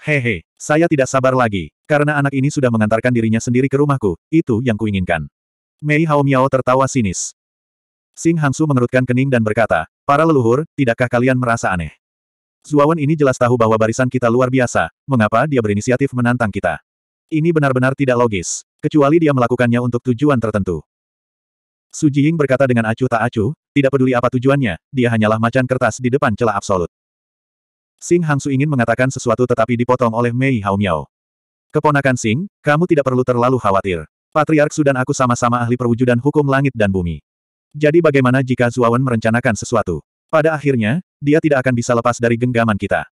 Hehe, saya tidak sabar lagi, karena anak ini sudah mengantarkan dirinya sendiri ke rumahku, itu yang kuinginkan. Mei Hao Miao tertawa sinis. Sing Hangsu mengerutkan kening dan berkata, Para leluhur, tidakkah kalian merasa aneh? Zuawan ini jelas tahu bahwa barisan kita luar biasa, mengapa dia berinisiatif menantang kita? Ini benar-benar tidak logis, kecuali dia melakukannya untuk tujuan tertentu. Su Jiying berkata dengan acuh tak acuh, tidak peduli apa tujuannya, dia hanyalah macan kertas di depan celah absolut. Sing Hangsu ingin mengatakan sesuatu tetapi dipotong oleh Mei Haomiao. Keponakan Sing, kamu tidak perlu terlalu khawatir. Patriark Sudan aku sama-sama ahli perwujudan hukum langit dan bumi. Jadi bagaimana jika Zuawan merencanakan sesuatu? Pada akhirnya, dia tidak akan bisa lepas dari genggaman kita.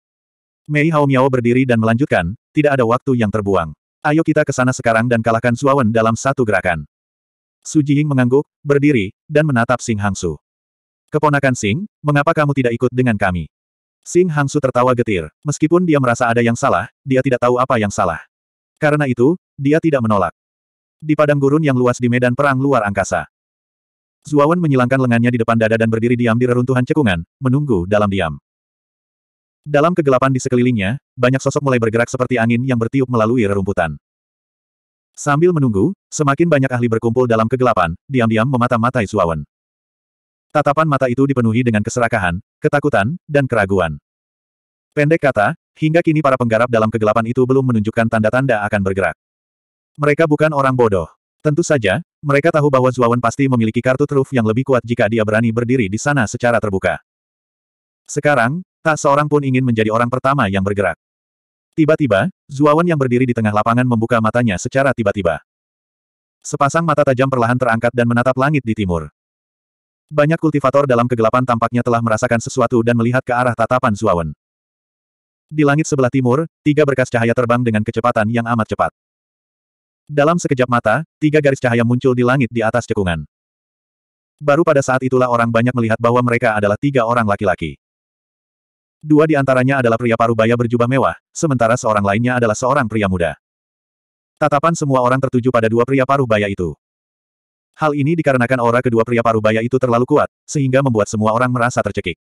Mei Haomiao berdiri dan melanjutkan, tidak ada waktu yang terbuang. Ayo kita ke sana sekarang dan kalahkan Zuawan dalam satu gerakan. Su Jiying mengangguk, berdiri, dan menatap Sing Hangsu. Keponakan Sing, mengapa kamu tidak ikut dengan kami? Sing Hangsu tertawa getir. Meskipun dia merasa ada yang salah, dia tidak tahu apa yang salah. Karena itu, dia tidak menolak. Di padang gurun yang luas di medan perang luar angkasa, Zuawan menyilangkan lengannya di depan dada dan berdiri diam di reruntuhan cekungan, menunggu dalam diam. Dalam kegelapan di sekelilingnya, banyak sosok mulai bergerak seperti angin yang bertiup melalui rerumputan. Sambil menunggu, semakin banyak ahli berkumpul dalam kegelapan, diam-diam memata-matai Zuawan. Tatapan mata itu dipenuhi dengan keserakahan, ketakutan, dan keraguan. Pendek kata, hingga kini para penggarap dalam kegelapan itu belum menunjukkan tanda-tanda akan bergerak. Mereka bukan orang bodoh. Tentu saja, mereka tahu bahwa Zuawan pasti memiliki kartu truf yang lebih kuat jika dia berani berdiri di sana secara terbuka. Sekarang, tak seorang pun ingin menjadi orang pertama yang bergerak. Tiba-tiba, Zuawan yang berdiri di tengah lapangan membuka matanya secara tiba-tiba. Sepasang mata tajam perlahan terangkat dan menatap langit di timur. Banyak kultivator dalam kegelapan tampaknya telah merasakan sesuatu dan melihat ke arah tatapan Zuawan. Di langit sebelah timur, tiga berkas cahaya terbang dengan kecepatan yang amat cepat. Dalam sekejap mata, tiga garis cahaya muncul di langit di atas cekungan. Baru pada saat itulah orang banyak melihat bahwa mereka adalah tiga orang laki-laki. Dua di antaranya adalah pria parubaya berjubah mewah, sementara seorang lainnya adalah seorang pria muda. Tatapan semua orang tertuju pada dua pria parubaya itu. Hal ini dikarenakan aura kedua pria parubaya itu terlalu kuat, sehingga membuat semua orang merasa tercekik.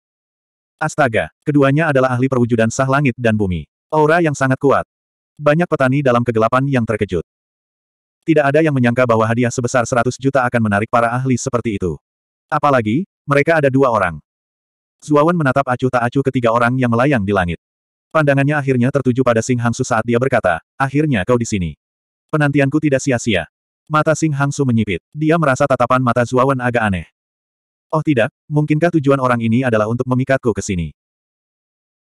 Astaga, keduanya adalah ahli perwujudan sah langit dan bumi. Aura yang sangat kuat. Banyak petani dalam kegelapan yang terkejut. Tidak ada yang menyangka bahwa hadiah sebesar 100 juta akan menarik para ahli seperti itu. Apalagi, mereka ada dua orang. Zuawan menatap acuh tak acuh ketiga orang yang melayang di langit. Pandangannya akhirnya tertuju pada Sing Hangsu saat dia berkata, akhirnya kau di sini. Penantianku tidak sia-sia. Mata Sing Hangsu menyipit. Dia merasa tatapan mata Zuawan agak aneh. Oh tidak, mungkinkah tujuan orang ini adalah untuk memikatku ke sini?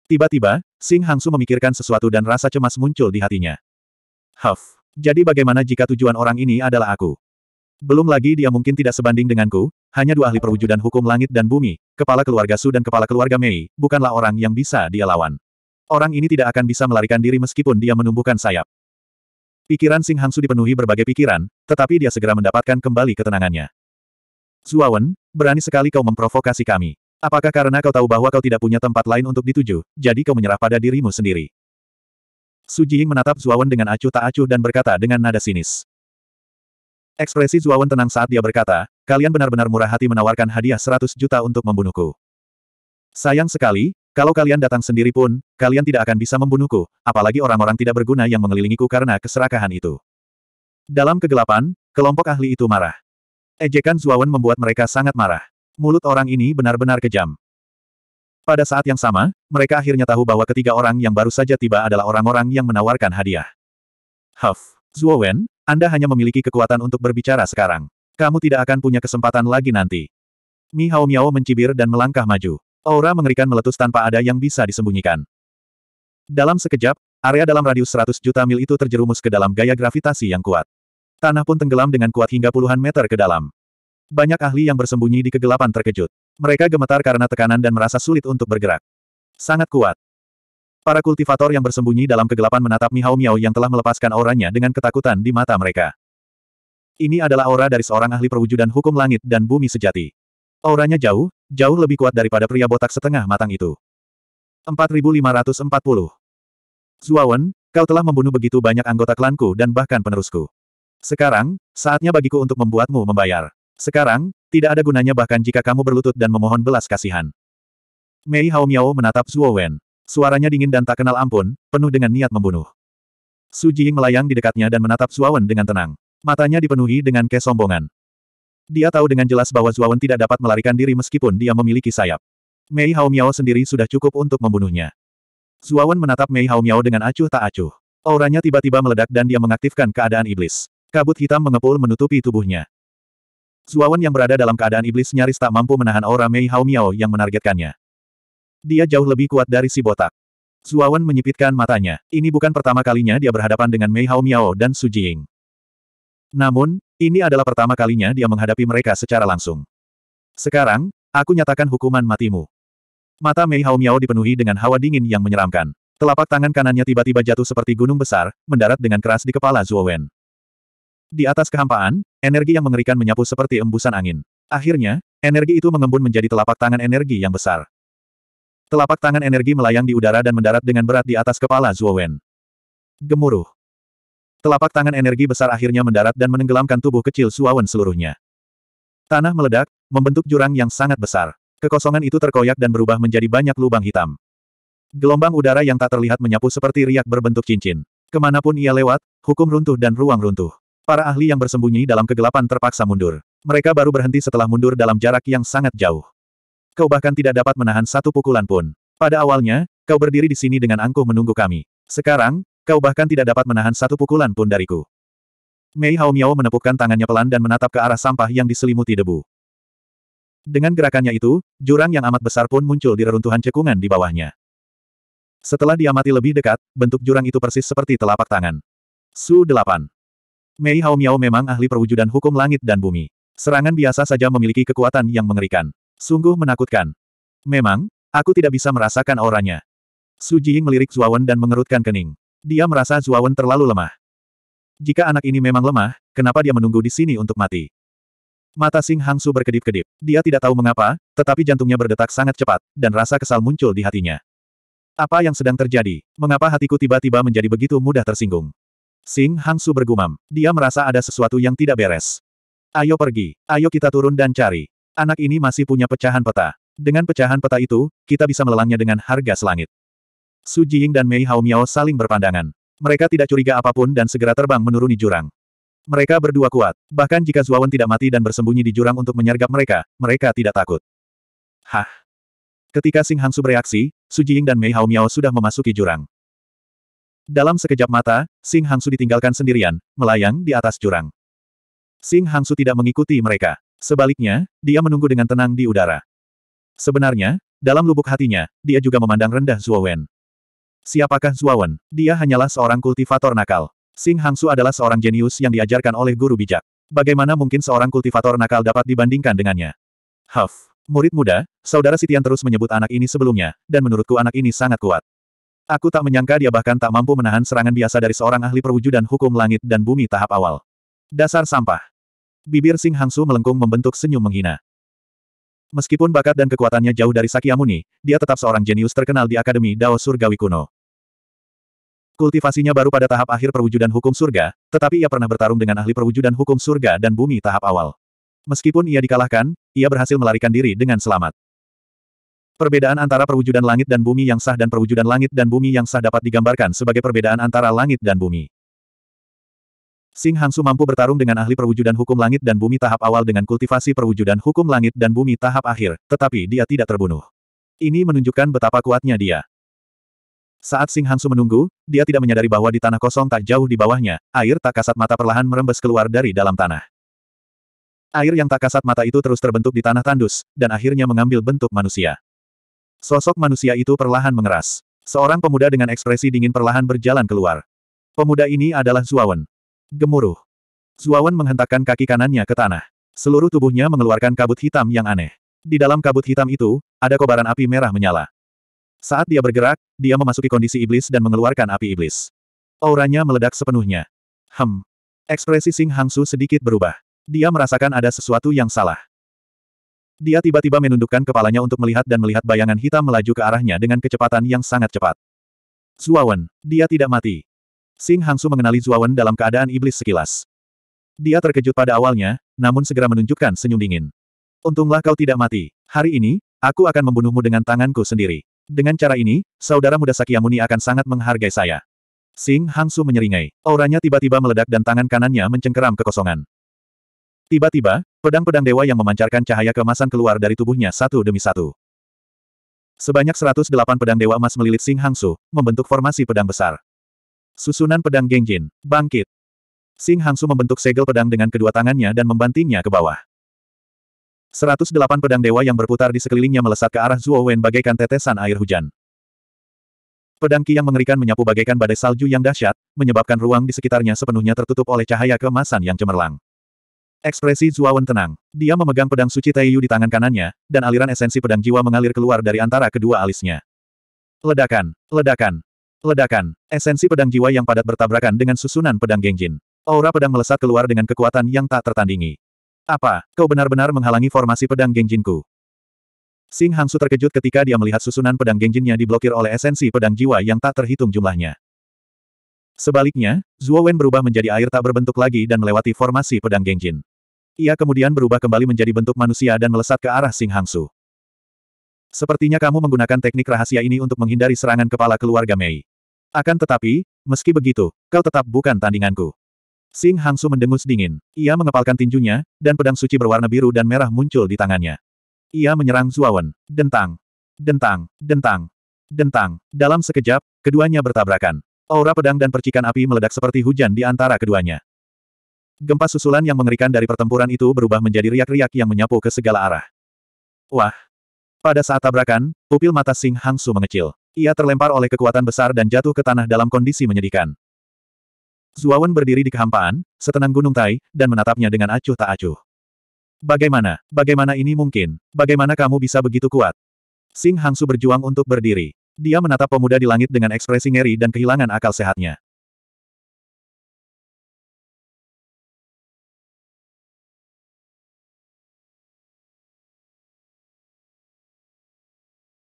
Tiba-tiba, Sing Hangsu memikirkan sesuatu dan rasa cemas muncul di hatinya. Huff. Jadi bagaimana jika tujuan orang ini adalah aku? Belum lagi dia mungkin tidak sebanding denganku, hanya dua ahli perwujudan hukum langit dan bumi, kepala keluarga Su dan kepala keluarga Mei, bukanlah orang yang bisa dia lawan. Orang ini tidak akan bisa melarikan diri meskipun dia menumbuhkan sayap. Pikiran Sing Su dipenuhi berbagai pikiran, tetapi dia segera mendapatkan kembali ketenangannya. Zuawan, berani sekali kau memprovokasi kami. Apakah karena kau tahu bahwa kau tidak punya tempat lain untuk dituju, jadi kau menyerah pada dirimu sendiri? Su Jiying menatap Zuawan dengan acuh tak acuh dan berkata dengan nada sinis. Ekspresi Zuawan tenang saat dia berkata, kalian benar-benar murah hati menawarkan hadiah 100 juta untuk membunuhku. Sayang sekali, kalau kalian datang sendiri pun, kalian tidak akan bisa membunuhku, apalagi orang-orang tidak berguna yang mengelilingiku karena keserakahan itu. Dalam kegelapan, kelompok ahli itu marah. Ejekan Zuawan membuat mereka sangat marah. Mulut orang ini benar-benar kejam. Pada saat yang sama, mereka akhirnya tahu bahwa ketiga orang yang baru saja tiba adalah orang-orang yang menawarkan hadiah. Huff, Zhuo Wen, Anda hanya memiliki kekuatan untuk berbicara sekarang. Kamu tidak akan punya kesempatan lagi nanti. Mi Hao Miao mencibir dan melangkah maju. Aura mengerikan meletus tanpa ada yang bisa disembunyikan. Dalam sekejap, area dalam radius 100 juta mil itu terjerumus ke dalam gaya gravitasi yang kuat. Tanah pun tenggelam dengan kuat hingga puluhan meter ke dalam. Banyak ahli yang bersembunyi di kegelapan terkejut. Mereka gemetar karena tekanan dan merasa sulit untuk bergerak. Sangat kuat. Para kultivator yang bersembunyi dalam kegelapan menatap Mihao Miao yang telah melepaskan auranya dengan ketakutan di mata mereka. Ini adalah aura dari seorang ahli perwujudan hukum langit dan bumi sejati. Auranya jauh, jauh lebih kuat daripada pria botak setengah matang itu. 4540. Zuawan, kau telah membunuh begitu banyak anggota klanku dan bahkan penerusku. Sekarang, saatnya bagiku untuk membuatmu membayar. Sekarang, tidak ada gunanya bahkan jika kamu berlutut dan memohon belas kasihan. Mei Haomiao menatap Zhuo Wen. Suaranya dingin dan tak kenal ampun, penuh dengan niat membunuh. Su Jing melayang di dekatnya dan menatap Zhuo Wen dengan tenang. Matanya dipenuhi dengan kesombongan. Dia tahu dengan jelas bahwa Zhuo Wen tidak dapat melarikan diri meskipun dia memiliki sayap. Mei Haomiao sendiri sudah cukup untuk membunuhnya. Zhuo Wen menatap Mei Haomiao dengan acuh tak acuh. Auranya tiba-tiba meledak dan dia mengaktifkan keadaan iblis. Kabut hitam mengepul menutupi tubuhnya. Zuawan yang berada dalam keadaan iblis nyaris tak mampu menahan aura Mei Hao Miao yang menargetkannya. Dia jauh lebih kuat dari si botak. Zuawan menyipitkan matanya. Ini bukan pertama kalinya dia berhadapan dengan Mei Hao Miao dan Su Jing. Namun, ini adalah pertama kalinya dia menghadapi mereka secara langsung. Sekarang, aku nyatakan hukuman matimu. Mata Mei Hao Miao dipenuhi dengan hawa dingin yang menyeramkan. Telapak tangan kanannya tiba-tiba jatuh seperti gunung besar, mendarat dengan keras di kepala Zuowen. Di atas kehampaan, energi yang mengerikan menyapu seperti embusan angin. Akhirnya, energi itu mengembun menjadi telapak tangan energi yang besar. Telapak tangan energi melayang di udara dan mendarat dengan berat di atas kepala Zuo Wen. Gemuruh. Telapak tangan energi besar akhirnya mendarat dan menenggelamkan tubuh kecil Wen seluruhnya. Tanah meledak, membentuk jurang yang sangat besar. Kekosongan itu terkoyak dan berubah menjadi banyak lubang hitam. Gelombang udara yang tak terlihat menyapu seperti riak berbentuk cincin. Kemanapun ia lewat, hukum runtuh dan ruang runtuh. Para ahli yang bersembunyi dalam kegelapan terpaksa mundur. Mereka baru berhenti setelah mundur dalam jarak yang sangat jauh. Kau bahkan tidak dapat menahan satu pukulan pun. Pada awalnya, kau berdiri di sini dengan angkuh menunggu kami. Sekarang, kau bahkan tidak dapat menahan satu pukulan pun dariku. Mei Haomiao menepukkan tangannya pelan dan menatap ke arah sampah yang diselimuti debu. Dengan gerakannya itu, jurang yang amat besar pun muncul di reruntuhan cekungan di bawahnya. Setelah diamati lebih dekat, bentuk jurang itu persis seperti telapak tangan. Su 8. Mei Hao Miao memang ahli perwujudan hukum langit dan bumi. Serangan biasa saja memiliki kekuatan yang mengerikan. Sungguh menakutkan. Memang, aku tidak bisa merasakan auranya. Su Jiying melirik Zuawan dan mengerutkan kening. Dia merasa Zuawan terlalu lemah. Jika anak ini memang lemah, kenapa dia menunggu di sini untuk mati? Mata Sing Hangsu berkedip-kedip. Dia tidak tahu mengapa, tetapi jantungnya berdetak sangat cepat, dan rasa kesal muncul di hatinya. Apa yang sedang terjadi? Mengapa hatiku tiba-tiba menjadi begitu mudah tersinggung? Sing Hangsu bergumam. Dia merasa ada sesuatu yang tidak beres. Ayo pergi. Ayo kita turun dan cari. Anak ini masih punya pecahan peta. Dengan pecahan peta itu, kita bisa melelangnya dengan harga selangit. Su Jiying dan Mei Miao saling berpandangan. Mereka tidak curiga apapun dan segera terbang menuruni jurang. Mereka berdua kuat. Bahkan jika Zuawan tidak mati dan bersembunyi di jurang untuk menyergap mereka, mereka tidak takut. Hah? Ketika Sing Hangsu bereaksi, Su Jiying dan Mei Miao sudah memasuki jurang. Dalam sekejap mata, Sing Hangsu ditinggalkan sendirian, melayang di atas jurang. Sing Hangsu tidak mengikuti mereka. Sebaliknya, dia menunggu dengan tenang di udara. Sebenarnya, dalam lubuk hatinya, dia juga memandang rendah Wen. Siapakah Wen? Dia hanyalah seorang kultivator nakal. Sing Hangsu adalah seorang jenius yang diajarkan oleh guru bijak. Bagaimana mungkin seorang kultivator nakal dapat dibandingkan dengannya? Huff, murid muda, saudara Sitian terus menyebut anak ini sebelumnya, dan menurutku anak ini sangat kuat. Aku tak menyangka dia bahkan tak mampu menahan serangan biasa dari seorang ahli perwujudan hukum langit dan bumi tahap awal. Dasar sampah. Bibir Sing Hangsu melengkung membentuk senyum menghina. Meskipun bakat dan kekuatannya jauh dari Sakyamuni, dia tetap seorang jenius terkenal di Akademi Dao Surgawi kuno. Kultivasinya baru pada tahap akhir perwujudan hukum surga, tetapi ia pernah bertarung dengan ahli perwujudan hukum surga dan bumi tahap awal. Meskipun ia dikalahkan, ia berhasil melarikan diri dengan selamat. Perbedaan antara perwujudan langit dan bumi yang sah dan perwujudan langit dan bumi yang sah dapat digambarkan sebagai perbedaan antara langit dan bumi. Sing Hangsu mampu bertarung dengan ahli perwujudan hukum langit dan bumi tahap awal dengan kultivasi perwujudan hukum langit dan bumi tahap akhir, tetapi dia tidak terbunuh. Ini menunjukkan betapa kuatnya dia. Saat Sing Hangsu menunggu, dia tidak menyadari bahwa di tanah kosong tak jauh di bawahnya, air tak kasat mata perlahan merembes keluar dari dalam tanah. Air yang tak kasat mata itu terus terbentuk di tanah tandus, dan akhirnya mengambil bentuk manusia. Sosok manusia itu perlahan mengeras. Seorang pemuda dengan ekspresi dingin perlahan berjalan keluar. Pemuda ini adalah Zuawan. Gemuruh. Zuawan menghentakkan kaki kanannya ke tanah. Seluruh tubuhnya mengeluarkan kabut hitam yang aneh. Di dalam kabut hitam itu, ada kobaran api merah menyala. Saat dia bergerak, dia memasuki kondisi iblis dan mengeluarkan api iblis. Auranya meledak sepenuhnya. Hem. Ekspresi Sing Hangsu sedikit berubah. Dia merasakan ada sesuatu yang salah. Dia tiba-tiba menundukkan kepalanya untuk melihat dan melihat bayangan hitam melaju ke arahnya dengan kecepatan yang sangat cepat. Zuawan, dia tidak mati. Sing Hangsu mengenali Zuawan dalam keadaan iblis sekilas. Dia terkejut pada awalnya, namun segera menunjukkan senyum dingin. Untunglah kau tidak mati. Hari ini, aku akan membunuhmu dengan tanganku sendiri. Dengan cara ini, saudara muda Sakyamuni akan sangat menghargai saya. Sing Hangsu menyeringai. Auranya tiba-tiba meledak dan tangan kanannya mencengkeram kekosongan. Tiba-tiba, Pedang-pedang dewa yang memancarkan cahaya kemasan keluar dari tubuhnya satu demi satu. Sebanyak 108 pedang dewa emas melilit Sing Hangsu, membentuk formasi pedang besar. Susunan pedang Gengjin bangkit. Sing Hangsu membentuk segel pedang dengan kedua tangannya dan membantingnya ke bawah. 108 pedang dewa yang berputar di sekelilingnya melesat ke arah Zhuo Wen bagaikan tetesan air hujan. Pedang Ki yang mengerikan menyapu bagaikan badai salju yang dahsyat, menyebabkan ruang di sekitarnya sepenuhnya tertutup oleh cahaya kemasan yang cemerlang. Ekspresi Zuawan tenang. Dia memegang pedang suci Taiyu di tangan kanannya, dan aliran esensi pedang jiwa mengalir keluar dari antara kedua alisnya. Ledakan, ledakan, ledakan. Esensi pedang jiwa yang padat bertabrakan dengan susunan pedang genjin. Aura pedang melesat keluar dengan kekuatan yang tak tertandingi. Apa, kau benar-benar menghalangi formasi pedang genjinku? Sing Hangsu terkejut ketika dia melihat susunan pedang genjinnya diblokir oleh esensi pedang jiwa yang tak terhitung jumlahnya. Sebaliknya, Zhuo Wen berubah menjadi air tak berbentuk lagi dan melewati formasi pedang Gengjin. Ia kemudian berubah kembali menjadi bentuk manusia dan melesat ke arah Sing Hangsu. Sepertinya kamu menggunakan teknik rahasia ini untuk menghindari serangan kepala keluarga Mei. Akan tetapi, meski begitu, kau tetap bukan tandinganku. Sing Hangsu mendengus dingin. Ia mengepalkan tinjunya, dan pedang suci berwarna biru dan merah muncul di tangannya. Ia menyerang Wen. Dentang. Dentang. Dentang. Dentang. Dalam sekejap, keduanya bertabrakan. Aura pedang dan percikan api meledak seperti hujan di antara keduanya. Gempa susulan yang mengerikan dari pertempuran itu berubah menjadi riak-riak yang menyapu ke segala arah. Wah! Pada saat tabrakan, pupil mata Sing Hangsu mengecil. Ia terlempar oleh kekuatan besar dan jatuh ke tanah dalam kondisi menyedihkan. Zuawan berdiri di kehampaan, setenang gunung Tai, dan menatapnya dengan acuh tak acuh. Bagaimana, bagaimana ini mungkin? Bagaimana kamu bisa begitu kuat? Sing Hangsu berjuang untuk berdiri. Dia menatap pemuda di langit dengan ekspresi ngeri dan kehilangan akal sehatnya.